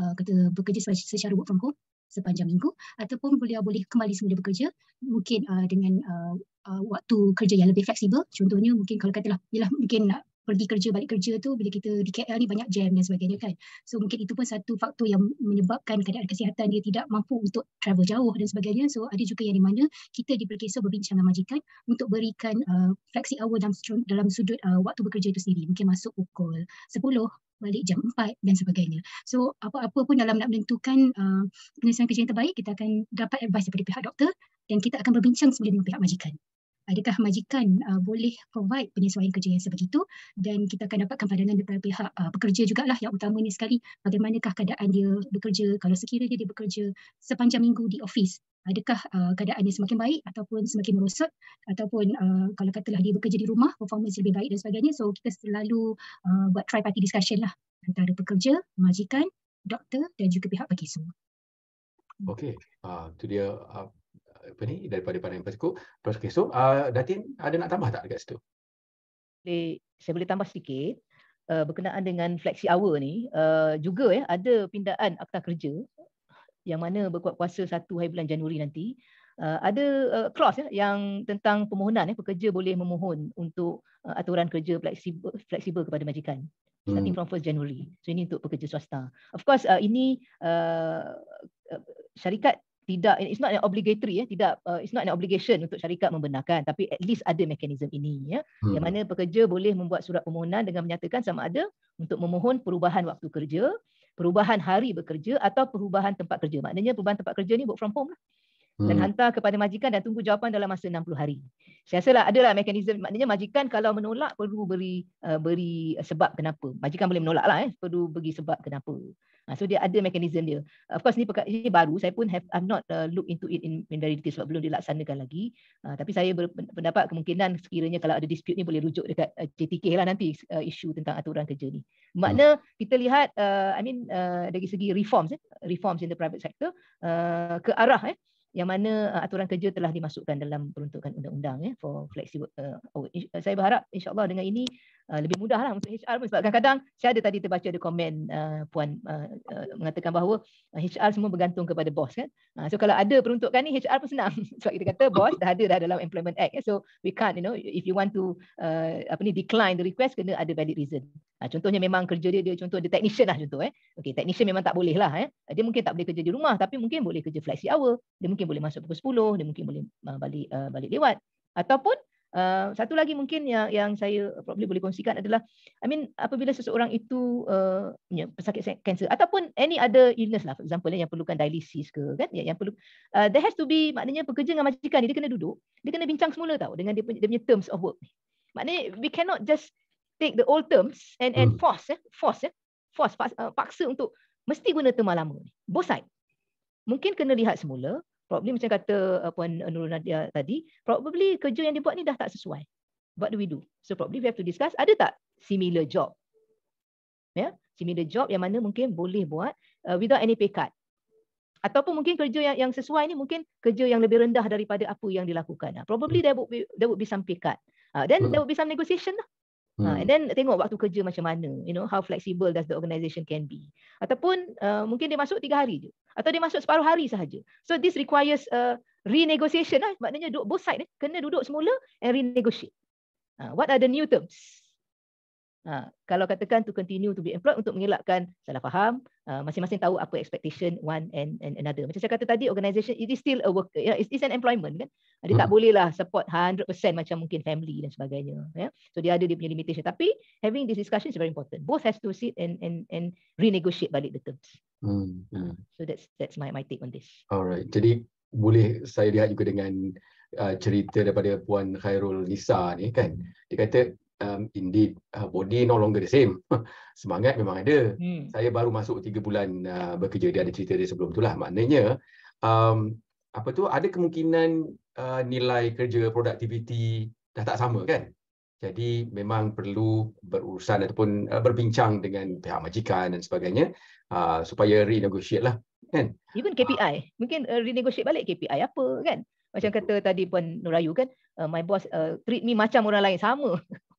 uh, kata bekerja secara work from home sepanjang minggu ataupun beliau boleh kembali semula bekerja mungkin uh, dengan uh, uh, waktu kerja yang lebih fleksibel. Contohnya mungkin kalau katalah ialah mungkin nak pergi kerja balik kerja tu bila kita di KL ni banyak jam dan sebagainya kan. So mungkin itu pun satu faktor yang menyebabkan keadaan kesihatan dia tidak mampu untuk travel jauh dan sebagainya. So ada juga yang di mana kita diperkisa berbincang dengan majikan untuk berikan uh, flexi hour dalam dalam sudut uh, waktu bekerja itu sendiri. Mungkin masuk pukul 10 balik jam 4 dan sebagainya. So apa-apa pun dalam nak menentukan uh, penyelesaian kerja yang terbaik, kita akan dapat advice daripada pihak doktor dan kita akan berbincang sebelum dengan pihak majikan adakah majikan uh, boleh provide penyesuaian kerja yang sebegitu dan kita akan dapatkan pandangan daripada pihak uh, pekerja lah yang utama ni sekali bagaimanakah keadaan dia bekerja kalau sekiranya dia bekerja sepanjang minggu di office adakah uh, keadaannya semakin baik ataupun semakin merosot ataupun uh, kalau katalah dia bekerja di rumah performance lebih baik dan sebagainya so kita selalu uh, buat tripartite discussion lah antara pekerja, majikan, doktor dan juga pihak bagi semua. Okay, uh, ah, itu dia uh apa ni daripada pandai yang pasuk. Terus okay, so uh, Datin ada nak tambah tak dekat situ? Boleh, saya boleh tambah sikit. Uh, berkenaan dengan flexi hour ni uh, juga ya eh, ada pindaan akta kerja yang mana berkuat kuasa 1 hari bulan Januari nanti uh, ada uh, clause ya yang tentang permohonan ya pekerja boleh memohon untuk uh, aturan kerja fleksibel fleksibel kepada majikan starting hmm. from 1 January. So ini untuk pekerja swasta. Of course uh, ini uh, syarikat tidak it's not an obligatory ya tidak uh, it's not an obligation untuk syarikat membenarkan tapi at least ada mekanisme ini ya hmm. yang mana pekerja boleh membuat surat permohonan dengan menyatakan sama ada untuk memohon perubahan waktu kerja perubahan hari bekerja atau perubahan tempat kerja maknanya perubahan tempat kerja ni work from home lah dan hmm. hantar kepada majikan dan tunggu jawapan dalam masa 60 hari. Saya rasa lah adalah mekanisme maknanya majikan kalau menolak perlu beri uh, beri sebab kenapa. Majikan boleh menolak lah eh perlu bagi sebab kenapa. Ha, so dia ada mekanisme dia. Of course ini, ini baru, saya pun have I'm not uh, look into it in, in very detail sebab belum dilaksanakan lagi. Uh, tapi saya berpendapat kemungkinan sekiranya kalau ada dispute ni boleh rujuk dekat uh, JTK lah nanti uh, isu tentang aturan kerja ni. Makna hmm. kita lihat, uh, I mean uh, dari segi reforms, eh, reforms in the private sector uh, ke arah eh, yang mana uh, aturan kerja telah dimasukkan dalam peruntukan undang-undang eh, for flexible. Uh, oh, saya berharap insyaAllah dengan ini Uh, lebih mudah lah untuk HR pun sebab kadang-kadang saya ada tadi terbaca ada komen uh, puan uh, uh, mengatakan bahawa HR uh, semua bergantung kepada bos kan. Uh, so kalau ada peruntukan ni HR pun senang sebab kita kata bos dah ada dah dalam employment act. Kan? So we can't you know if you want to uh, apa ni decline the request kena ada valid reason. Uh, contohnya memang kerja dia dia contoh dia technician lah contoh eh. Okay, technician memang tak boleh lah eh. Uh, dia mungkin tak boleh kerja di rumah tapi mungkin boleh kerja flexi hour. Dia mungkin boleh masuk pukul 10, dia mungkin boleh balik uh, balik lewat ataupun Uh, satu lagi mungkin yang yang saya probably boleh kongsikan adalah I mean apabila seseorang itu uh, ya, pesakit kanser ataupun any other illness lah for example ya, yang perlukan dialisis ke kan ya, yang perlu uh, there has to be maknanya pekerja dengan majikan dia, dia kena duduk dia kena bincang semula tau dengan dia, dia punya terms of work ni. Maknanya we cannot just take the old terms and and hmm. force ya, force ya, force paksa, uh, paksa untuk mesti guna terma lama Both side. Mungkin kena lihat semula Probably macam kata uh, Puan uh, Nurul Nadia tadi, probably kerja yang dibuat ni dah tak sesuai. What do we do? So probably we have to discuss, ada tak similar job? Ya, yeah? similar job yang mana mungkin boleh buat uh, without any pay cut. Ataupun mungkin kerja yang, yang sesuai ni mungkin kerja yang lebih rendah daripada apa yang dilakukan. probably hmm. there would be, there would be some pay cut. Uh, then hmm. there would be some negotiation lah. Ha, hmm. Uh, and then tengok waktu kerja macam mana. You know, how flexible does the organisation can be. Ataupun uh, mungkin dia masuk tiga hari je. Atau dia masuk separuh hari sahaja. So this requires a renegotiation. Lah. Maknanya both sides ni kena duduk semula and renegotiate. Uh, what are the new terms? Ha, kalau katakan to continue to be employed untuk mengelakkan salah faham uh, masing-masing tahu apa expectation one and, and another macam saya kata tadi organisation it is still a work yeah, it is an employment kan dia hmm. tak bolehlah support 100% macam mungkin family dan sebagainya yeah? so dia ada dia punya limitation tapi having this discussion is very important both has to sit and and and renegotiate balik the terms hmm. Uh, so that's that's my my take on this alright jadi boleh saya lihat juga dengan uh, cerita daripada puan Khairul Nisa ni kan dia kata um, indeed uh, body no longer the same. Semangat memang ada. Hmm. Saya baru masuk tiga bulan uh, bekerja dia ada cerita dia sebelum itulah. Maknanya um apa tu ada kemungkinan uh, nilai kerja produktiviti dah tak sama kan? Jadi memang perlu berurusan ataupun uh, berbincang dengan pihak majikan dan sebagainya uh, supaya renegotiate lah kan. Even KPI, uh, mungkin uh, renegotiate balik KPI apa kan? Macam kata tadi Puan Nurayu kan, uh, my boss uh, treat me macam orang lain sama.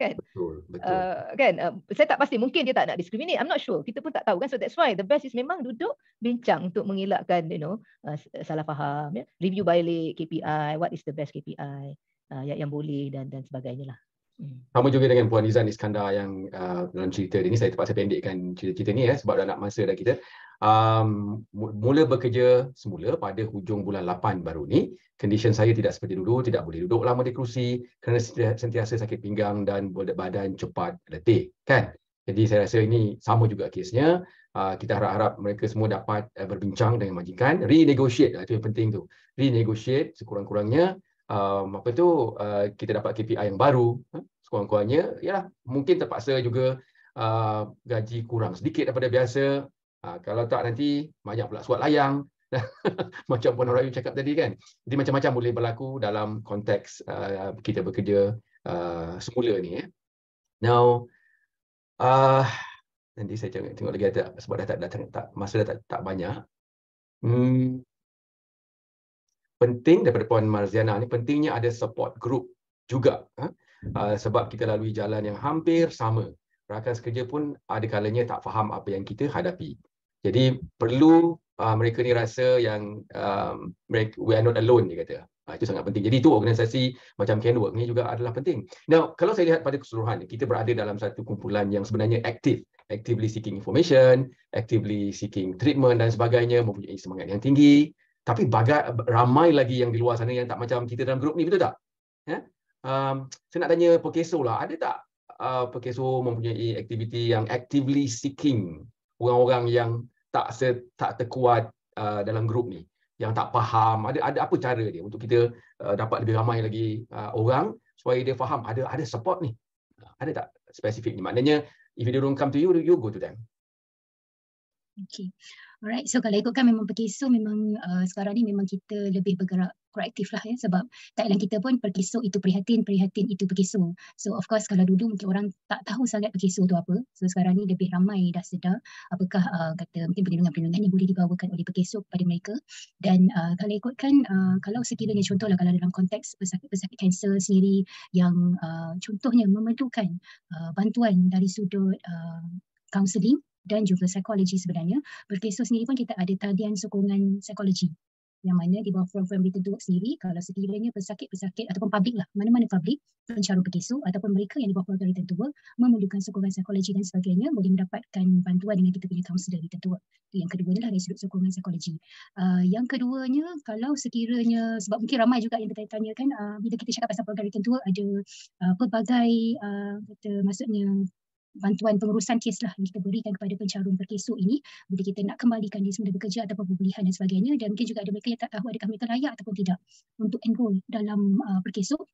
kan betul betul uh, kan uh, saya tak pasti mungkin dia tak nak discriminate i'm not sure kita pun tak tahu kan so that's why the best is memang duduk bincang untuk mengelakkan you know uh, salah faham ya review balik KPI what is the best KPI uh, yang, yang boleh dan dan sebagainya lah Hmm. Sama juga dengan Puan Izan Iskandar yang uh, dalam cerita ini, saya terpaksa pendekkan cerita-cerita ini ya, eh, sebab dah nak masa dah kita. Um, mula bekerja semula pada hujung bulan 8 baru ni. Condition saya tidak seperti dulu, tidak boleh duduk lama di kerusi kerana sentiasa sakit pinggang dan badan cepat letih. Kan? Jadi saya rasa ini sama juga kesnya. Uh, kita harap-harap mereka semua dapat uh, berbincang dengan majikan. Renegotiate, lah, itu yang penting tu. Renegotiate sekurang-kurangnya um, apa tu uh, kita dapat KPI yang baru sekurang-kurangnya ya mungkin terpaksa juga uh, gaji kurang sedikit daripada biasa uh, kalau tak nanti banyak pula suat layang macam Puan Rayu cakap tadi kan jadi macam-macam boleh berlaku dalam konteks uh, kita bekerja uh, semula ni eh. now uh, nanti saya tengok, tengok lagi ada sebab dah tak, dah, tak, masa dah tak, tak banyak hmm penting daripada Puan Marziana ni pentingnya ada support group juga ha? uh, sebab kita lalui jalan yang hampir sama rakan sekerja pun ada kalanya tak faham apa yang kita hadapi jadi perlu uh, mereka ni rasa yang um, we are not alone dia kata uh, itu sangat penting jadi itu organisasi macam Canwork ni juga adalah penting now kalau saya lihat pada keseluruhan kita berada dalam satu kumpulan yang sebenarnya aktif actively seeking information actively seeking treatment dan sebagainya mempunyai semangat yang tinggi tapi bagai ramai lagi yang di luar sana yang tak macam kita dalam grup ni betul tak ya um, saya nak tanya pekeso lah ada tak uh, pekeso mempunyai aktiviti yang actively seeking orang-orang yang tak se, tak terkuat uh, dalam grup ni yang tak faham ada ada apa cara dia untuk kita uh, dapat lebih ramai lagi uh, orang supaya dia faham ada ada support ni ada tak spesifik ni maknanya if they don't come to you you go to them Okay. Alright, so kalau ikutkan memang perkeso memang uh, sekarang ni memang kita lebih bergerak proaktif lah ya sebab Thailand kita pun perkeso itu prihatin, prihatin itu perkeso. So of course kalau dulu mungkin orang tak tahu sangat perkeso tu apa. So sekarang ni lebih ramai dah sedar apakah uh, kata mungkin perlindungan-perlindungan yang boleh dibawakan oleh perkeso kepada mereka. Dan uh, kalau ikutkan uh, kalau sekiranya contoh lah kalau dalam konteks pesakit-pesakit kanser sendiri yang uh, contohnya memerlukan uh, bantuan dari sudut uh, counseling dan juga psikologi sebenarnya. Berkesor sendiri pun kita ada tadian sokongan psikologi yang mana di bawah program Better To sendiri kalau sekiranya pesakit-pesakit ataupun publik lah mana-mana publik pencara berkesu ataupun mereka yang di bawah program Better To memerlukan sokongan psikologi dan sebagainya boleh mendapatkan bantuan dengan kita punya kaunselor Better To Work itu yang kedua adalah dari sudut sokongan psikologi uh, yang keduanya kalau sekiranya sebab mungkin ramai juga yang bertanya kan uh, ah, bila kita cakap pasal program Return To ada uh, pelbagai uh, kata, maksudnya bantuan pengurusan kes lah yang kita berikan kepada pencarum perkesuk ini bila kita nak kembalikan dia semula bekerja ataupun pembelian dan sebagainya dan mungkin juga ada mereka yang tak tahu adakah mereka layak ataupun tidak untuk enroll dalam uh, perkesuk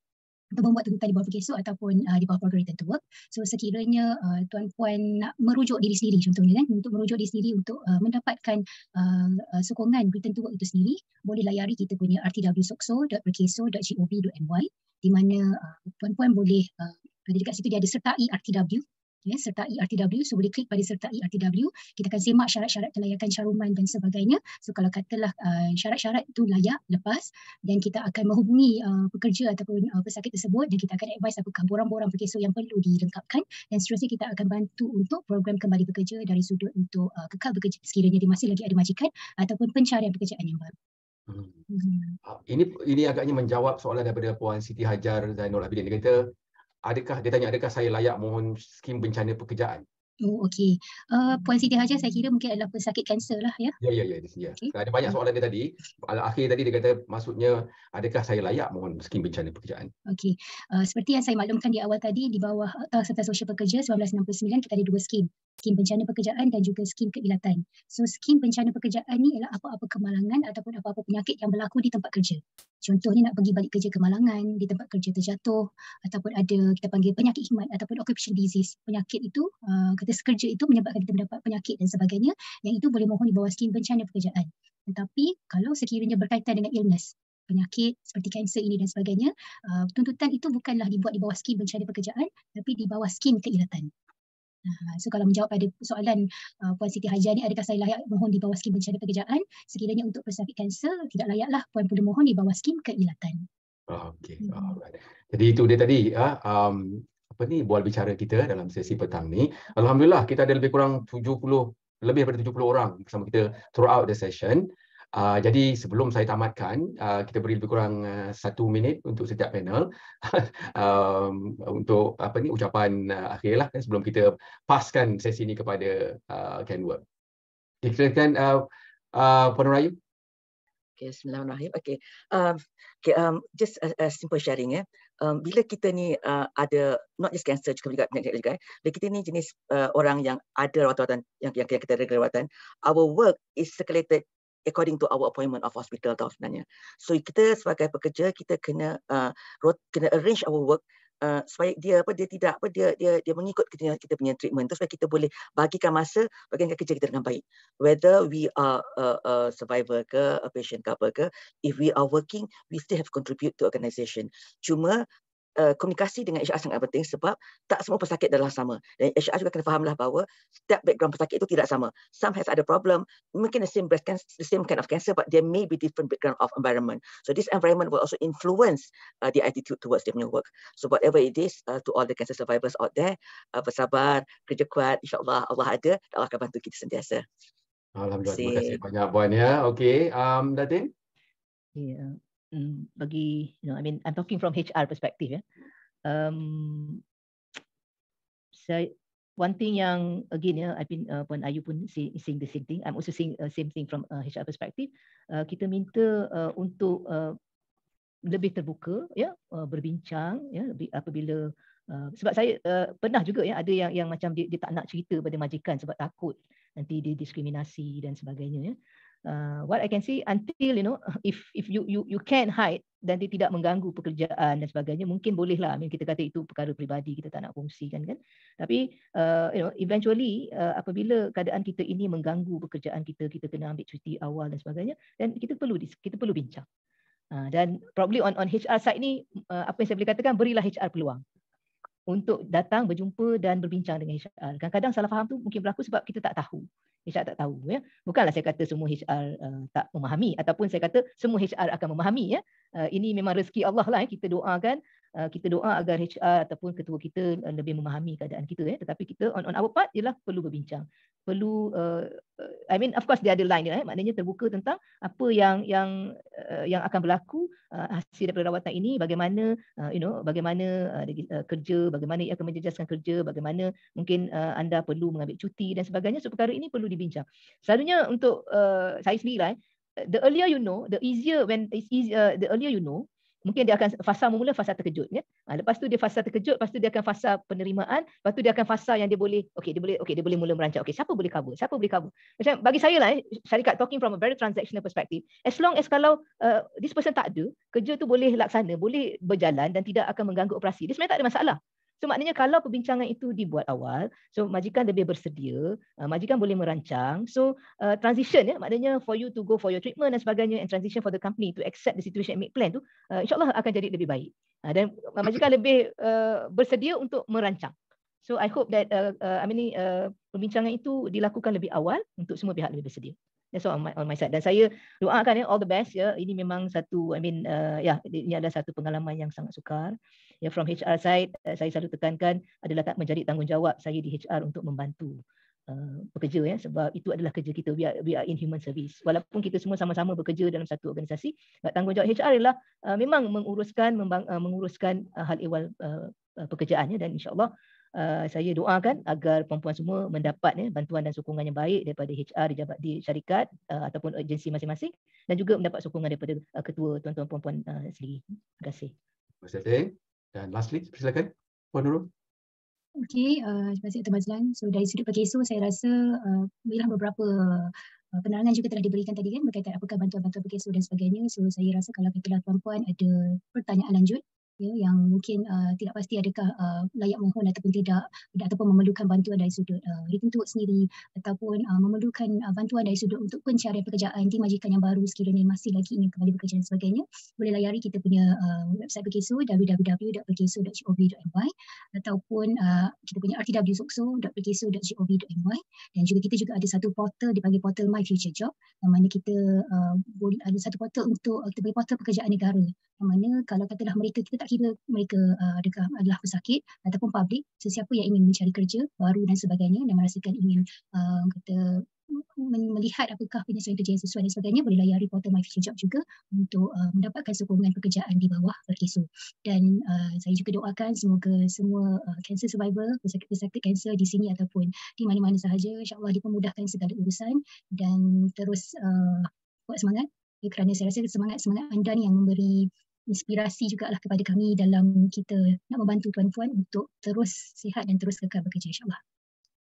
atau membuat tuntutan di bawah perkesuk ataupun uh, di bawah program return to work. So sekiranya uh, tuan-puan nak merujuk diri sendiri contohnya kan, untuk merujuk diri sendiri untuk uh, mendapatkan uh, uh, sokongan return to work itu sendiri, boleh layari kita punya rtwsokso.perkeso.gov.my di mana uh, tuan-puan boleh uh, ada dekat situ dia ada sertai RTW ya, sertai e RTW. So boleh klik pada sertai e RTW. Kita akan simak syarat-syarat kelayakan caruman dan sebagainya. So kalau katalah uh, syarat-syarat uh, itu layak, lepas dan kita akan menghubungi uh, pekerja ataupun uh, pesakit tersebut dan kita akan advise apakah borang-borang perkeso yang perlu dilengkapkan dan seterusnya kita akan bantu untuk program kembali bekerja dari sudut untuk uh, kekal bekerja sekiranya dia masih lagi ada majikan ataupun pencarian pekerjaan yang baru. Hmm. hmm. Ah, ini ini agaknya menjawab soalan daripada Puan Siti Hajar Zainul Abidin. Dia kata adakah dia tanya adakah saya layak mohon skim bencana pekerjaan Oh okey. Uh, hmm. Puan Siti Hajar saya kira mungkin adalah pesakit kanser lah ya. Ya ya ya di Ya. Okay. Ada banyak soalan dia tadi. akhir tadi dia kata maksudnya adakah saya layak mohon skim bencana pekerjaan. Okey. Uh, seperti yang saya maklumkan di awal tadi di bawah Akta Serta Sosial Pekerja 1969 kita ada dua skim. Skim bencana pekerjaan dan juga skim keilatan. So skim bencana pekerjaan ni ialah apa-apa kemalangan ataupun apa-apa penyakit yang berlaku di tempat kerja. Contohnya nak pergi balik kerja kemalangan, di tempat kerja terjatuh ataupun ada kita panggil penyakit hikmat ataupun occupation disease. Penyakit itu uh, faktor sekerja itu menyebabkan kita mendapat penyakit dan sebagainya yang itu boleh mohon di bawah skim bencana pekerjaan. Tetapi kalau sekiranya berkaitan dengan illness, penyakit seperti kanser ini dan sebagainya, uh, tuntutan itu bukanlah dibuat di bawah skim bencana pekerjaan tapi di bawah skim keilatan. Uh, so kalau menjawab pada soalan uh, Puan Siti Hajar ni, adakah saya layak mohon di bawah skim bencana pekerjaan? Sekiranya untuk pesakit kanser, tidak layaklah Puan perlu mohon di bawah skim keilatan. Oh, ah, okay. Hmm. Jadi itu dia tadi. Ha? Um, apa ni bual bicara kita dalam sesi petang ni. Alhamdulillah kita ada lebih kurang 70 lebih daripada 70 orang bersama kita throughout the session. Uh, jadi sebelum saya tamatkan, uh, kita beri lebih kurang uh, satu minit untuk setiap panel um, untuk apa ni ucapan uh, akhir lah kan, sebelum kita paskan sesi ini kepada uh, Kenwood. Dikirakan uh, uh, Puan Rayu. Okay, Bismillahirrahmanirrahim. Okay. Uh, um, Okay, um, just a, a simple sharing ya. Um, bila kita ni uh, ada not just cancer juga juga penyakit juga. Eh. Bila kita ni jenis uh, orang yang ada rawatan yang yang kita ada rawatan, our work is circulated according to our appointment of hospital tau sebenarnya. So kita sebagai pekerja kita kena uh, kena arrange our work uh, supaya dia apa dia tidak apa dia dia dia mengikut kita, kita punya treatment terus supaya kita boleh bagikan masa bagikan kerja kita dengan baik whether we are a, a survivor ke a patient ke apa ke if we are working we still have contribute to organisation cuma Eh, komunikasi dengan HR sangat penting sebab tak semua pesakit adalah sama. Dan HR juga kena fahamlah bahawa setiap background pesakit itu tidak sama. Some has other problem, mungkin the same breast cancer, the same kind of cancer but there may be different background of environment. So this environment will also influence uh, the attitude towards their new work. So whatever it is uh, to all the cancer survivors out there, uh, bersabar, kerja kuat, insyaAllah Allah ada, Allah akan bantu kita sentiasa. Alhamdulillah, terima kasih banyak Buan ya. Okay, um, Datin? Ya, yeah. Hmm, bagi you know I mean I'm talking from HR perspective ya. Um, saya one thing yang again ya, I've been when uh, pun Ayu pun see, seeing the same thing. I'm also seeing uh, same thing from uh, HR perspective. Uh, kita minta uh, untuk uh, lebih terbuka ya, yeah, uh, berbincang ya lebih apabila uh, sebab saya uh, pernah juga ya yeah, ada yang yang macam dia, dia tak nak cerita pada majikan sebab takut nanti dia diskriminasi dan sebagainya ya uh, what I can see until you know if if you you you can hide dan dia tidak mengganggu pekerjaan dan sebagainya mungkin boleh lah kita kata itu perkara peribadi kita tak nak kongsikan kan tapi uh, you know eventually uh, apabila keadaan kita ini mengganggu pekerjaan kita kita kena ambil cuti awal dan sebagainya dan kita perlu kita perlu bincang uh, dan probably on on HR side ni uh, apa yang saya boleh katakan berilah HR peluang untuk datang berjumpa dan berbincang dengan HR kadang-kadang salah faham tu mungkin berlaku sebab kita tak tahu HR tak tahu ya. Bukanlah saya kata semua HR uh, eh, tak memahami ataupun saya kata semua HR akan memahami ya. Uh, ini memang rezeki Allah lah ya. kita doakan Uh, kita doa agar HR ataupun ketua kita uh, lebih memahami keadaan kita ya tetapi kita on on our part ialah perlu berbincang perlu uh, uh I mean of course dia ada line eh maknanya terbuka tentang apa yang yang uh, yang akan berlaku uh, hasil daripada rawatan ini bagaimana uh, you know bagaimana uh, kerja bagaimana ia akan menjejaskan kerja bagaimana mungkin uh, anda perlu mengambil cuti dan sebagainya so perkara ini perlu dibincang selalunya untuk uh, saya sendiri lah eh, the earlier you know the easier when it's easier the earlier you know mungkin dia akan fasa mula fasa terkejut ya ha, lepas tu dia fasa terkejut lepas tu dia akan fasa penerimaan lepas tu dia akan fasa yang dia boleh okey dia boleh okey dia boleh mula merancang okey siapa boleh cover siapa boleh cover macam bagi saya lah eh, syarikat talking from a very transactional perspective as long as kalau uh, this person tak ada kerja tu boleh laksana boleh berjalan dan tidak akan mengganggu operasi dia sebenarnya tak ada masalah So maknanya kalau perbincangan itu dibuat awal, so majikan lebih bersedia, uh, majikan boleh merancang. So uh, transition ya, maknanya for you to go for your treatment dan sebagainya and transition for the company to accept the situation and make plan tu uh, insyaallah akan jadi lebih baik. Uh, dan majikan lebih uh, bersedia untuk merancang. So I hope that uh, uh, I mean uh, perbincangan itu dilakukan lebih awal untuk semua pihak lebih bersedia. That's all on my, on my side. Dan saya doakan ya all the best ya. Ini memang satu I mean uh, ya yeah, ini adalah satu pengalaman yang sangat sukar. Ya, from HR side, eh, saya selalu tekankan adalah tak menjadi tanggungjawab saya di HR untuk membantu uh, pekerja ya sebab itu adalah kerja kita we are, we are in human service walaupun kita semua sama-sama bekerja dalam satu organisasi tanggungjawab HR ialah uh, memang menguruskan membang, uh, menguruskan uh, hal ehwal uh, pekerjaannya dan insyaallah Uh, saya doakan agar perempuan semua mendapat ya, bantuan dan sokongan yang baik daripada HR jabat di syarikat uh, ataupun agensi masing-masing dan juga mendapat sokongan daripada uh, ketua tuan-tuan perempuan uh, sendiri. Terima kasih. Terima kasih. Dan lastly, silakan Puan Nurul. Okay, uh, eh, terima kasih Dr. Mazlan. So dari sudut perkeso, saya rasa uh, ialah beberapa uh, penerangan juga telah diberikan tadi kan berkaitan apakah bantuan-bantuan perkeso dan sebagainya. So saya rasa kalau kita lah puan-puan ada pertanyaan lanjut, ya yang mungkin uh, tidak pasti adakah uh, layak mohon ataupun tidak ataupun memerlukan bantuan dari sudut uh, eh, written to work sendiri ataupun uh, memerlukan uh, bantuan dari sudut untuk pencarian pekerjaan di majikan yang baru sekiranya masih lagi ingin kembali bekerja dan sebagainya boleh layari kita punya uh, website Pekeso www.pekeso.gov.my ataupun uh, kita punya rtwsokso.pekeso.gov.my dan juga kita juga ada satu portal dipanggil portal My Future Job yang mana kita uh, boleh ada satu portal untuk uh, kita bagi portal pekerjaan negara yang mana kalau katalah mereka kita tak kira mereka uh, adakah adalah pesakit ataupun publik sesiapa yang ingin mencari kerja baru dan sebagainya dan merasakan ingin uh, kata melihat apakah penyesuaian kerja yang sesuai dan sebagainya boleh layari portal My Future Job juga untuk uh, mendapatkan sokongan pekerjaan di bawah Perkeso. Dan uh, saya juga doakan semoga semua uh, cancer survivor, pesakit-pesakit kanser di sini ataupun di mana-mana sahaja insyaAllah dipermudahkan segala urusan dan terus uh, buat semangat kerana saya rasa semangat-semangat anda ni yang memberi inspirasi juga jugalah kepada kami dalam kita nak membantu tuan-tuan untuk terus sihat dan terus kekal bekerja insyaAllah.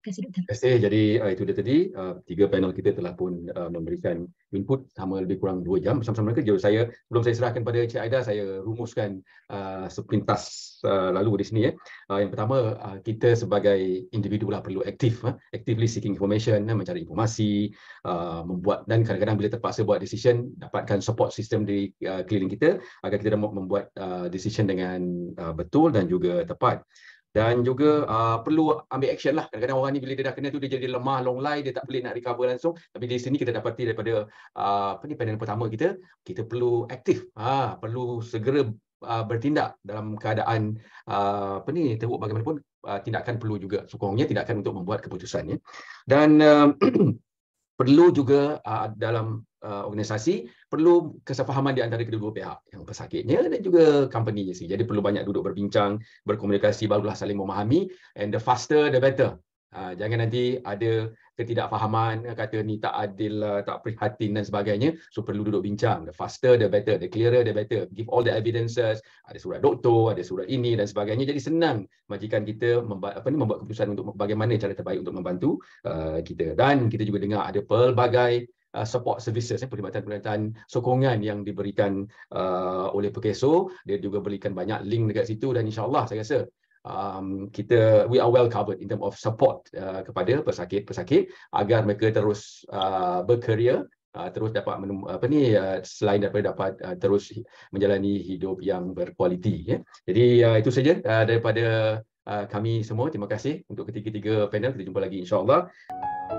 Terima kasih. Jadi uh, itu dia tadi. Uh, tiga panel kita telah pun uh, memberikan input sama lebih kurang dua jam sama sama mereka. Jadi saya, belum saya serahkan pada Encik Aida, saya rumuskan uh, sepintas uh, lalu di sini. Eh. Uh, yang pertama, uh, kita sebagai individu lah perlu aktif. Uh, actively seeking information, uh, mencari informasi, uh, membuat dan kadang-kadang bila terpaksa buat decision, dapatkan support system di uh, keliling kita agar kita dapat membuat uh, decision dengan uh, betul dan juga tepat. Uh, dan juga uh, perlu ambil action lah kadang-kadang orang ni bila dia dah kena tu dia jadi lemah long lie dia tak boleh nak recover langsung tapi di sini kita dapati daripada uh, apa ni panel pertama kita kita perlu aktif ha, perlu segera uh, bertindak dalam keadaan uh, apa ni teruk bagaimanapun uh, tindakan perlu juga sokongnya tindakan untuk membuat keputusannya dan uh, perlu juga uh, dalam Uh, organisasi perlu kesepahaman di antara kedua-dua pihak yang pesakitnya dan juga company sih. Jadi perlu banyak duduk berbincang, berkomunikasi barulah saling memahami and the faster the better. Uh, jangan nanti ada ketidakfahaman kata ni tak adil lah, tak prihatin dan sebagainya. So perlu duduk bincang. The faster the better, the clearer the better. Give all the evidences, ada surat doktor, ada surat ini dan sebagainya. Jadi senang majikan kita memba- apa ni membuat keputusan untuk bagaimana cara terbaik untuk membantu uh, kita. Dan kita juga dengar ada pelbagai Uh, support services eh, perkhidmatan perkhidmatan sokongan yang diberikan uh, oleh Pekeso dia juga berikan banyak link dekat situ dan insyaallah saya rasa um, kita we are well covered in term of support uh, kepada pesakit-pesakit agar mereka terus uh, berkarya uh, terus dapat menem, apa ni uh, selain daripada dapat uh, terus menjalani hidup yang berkualiti ya jadi uh, itu saja uh, daripada uh, kami semua terima kasih untuk ketiga-tiga panel kita jumpa lagi insyaallah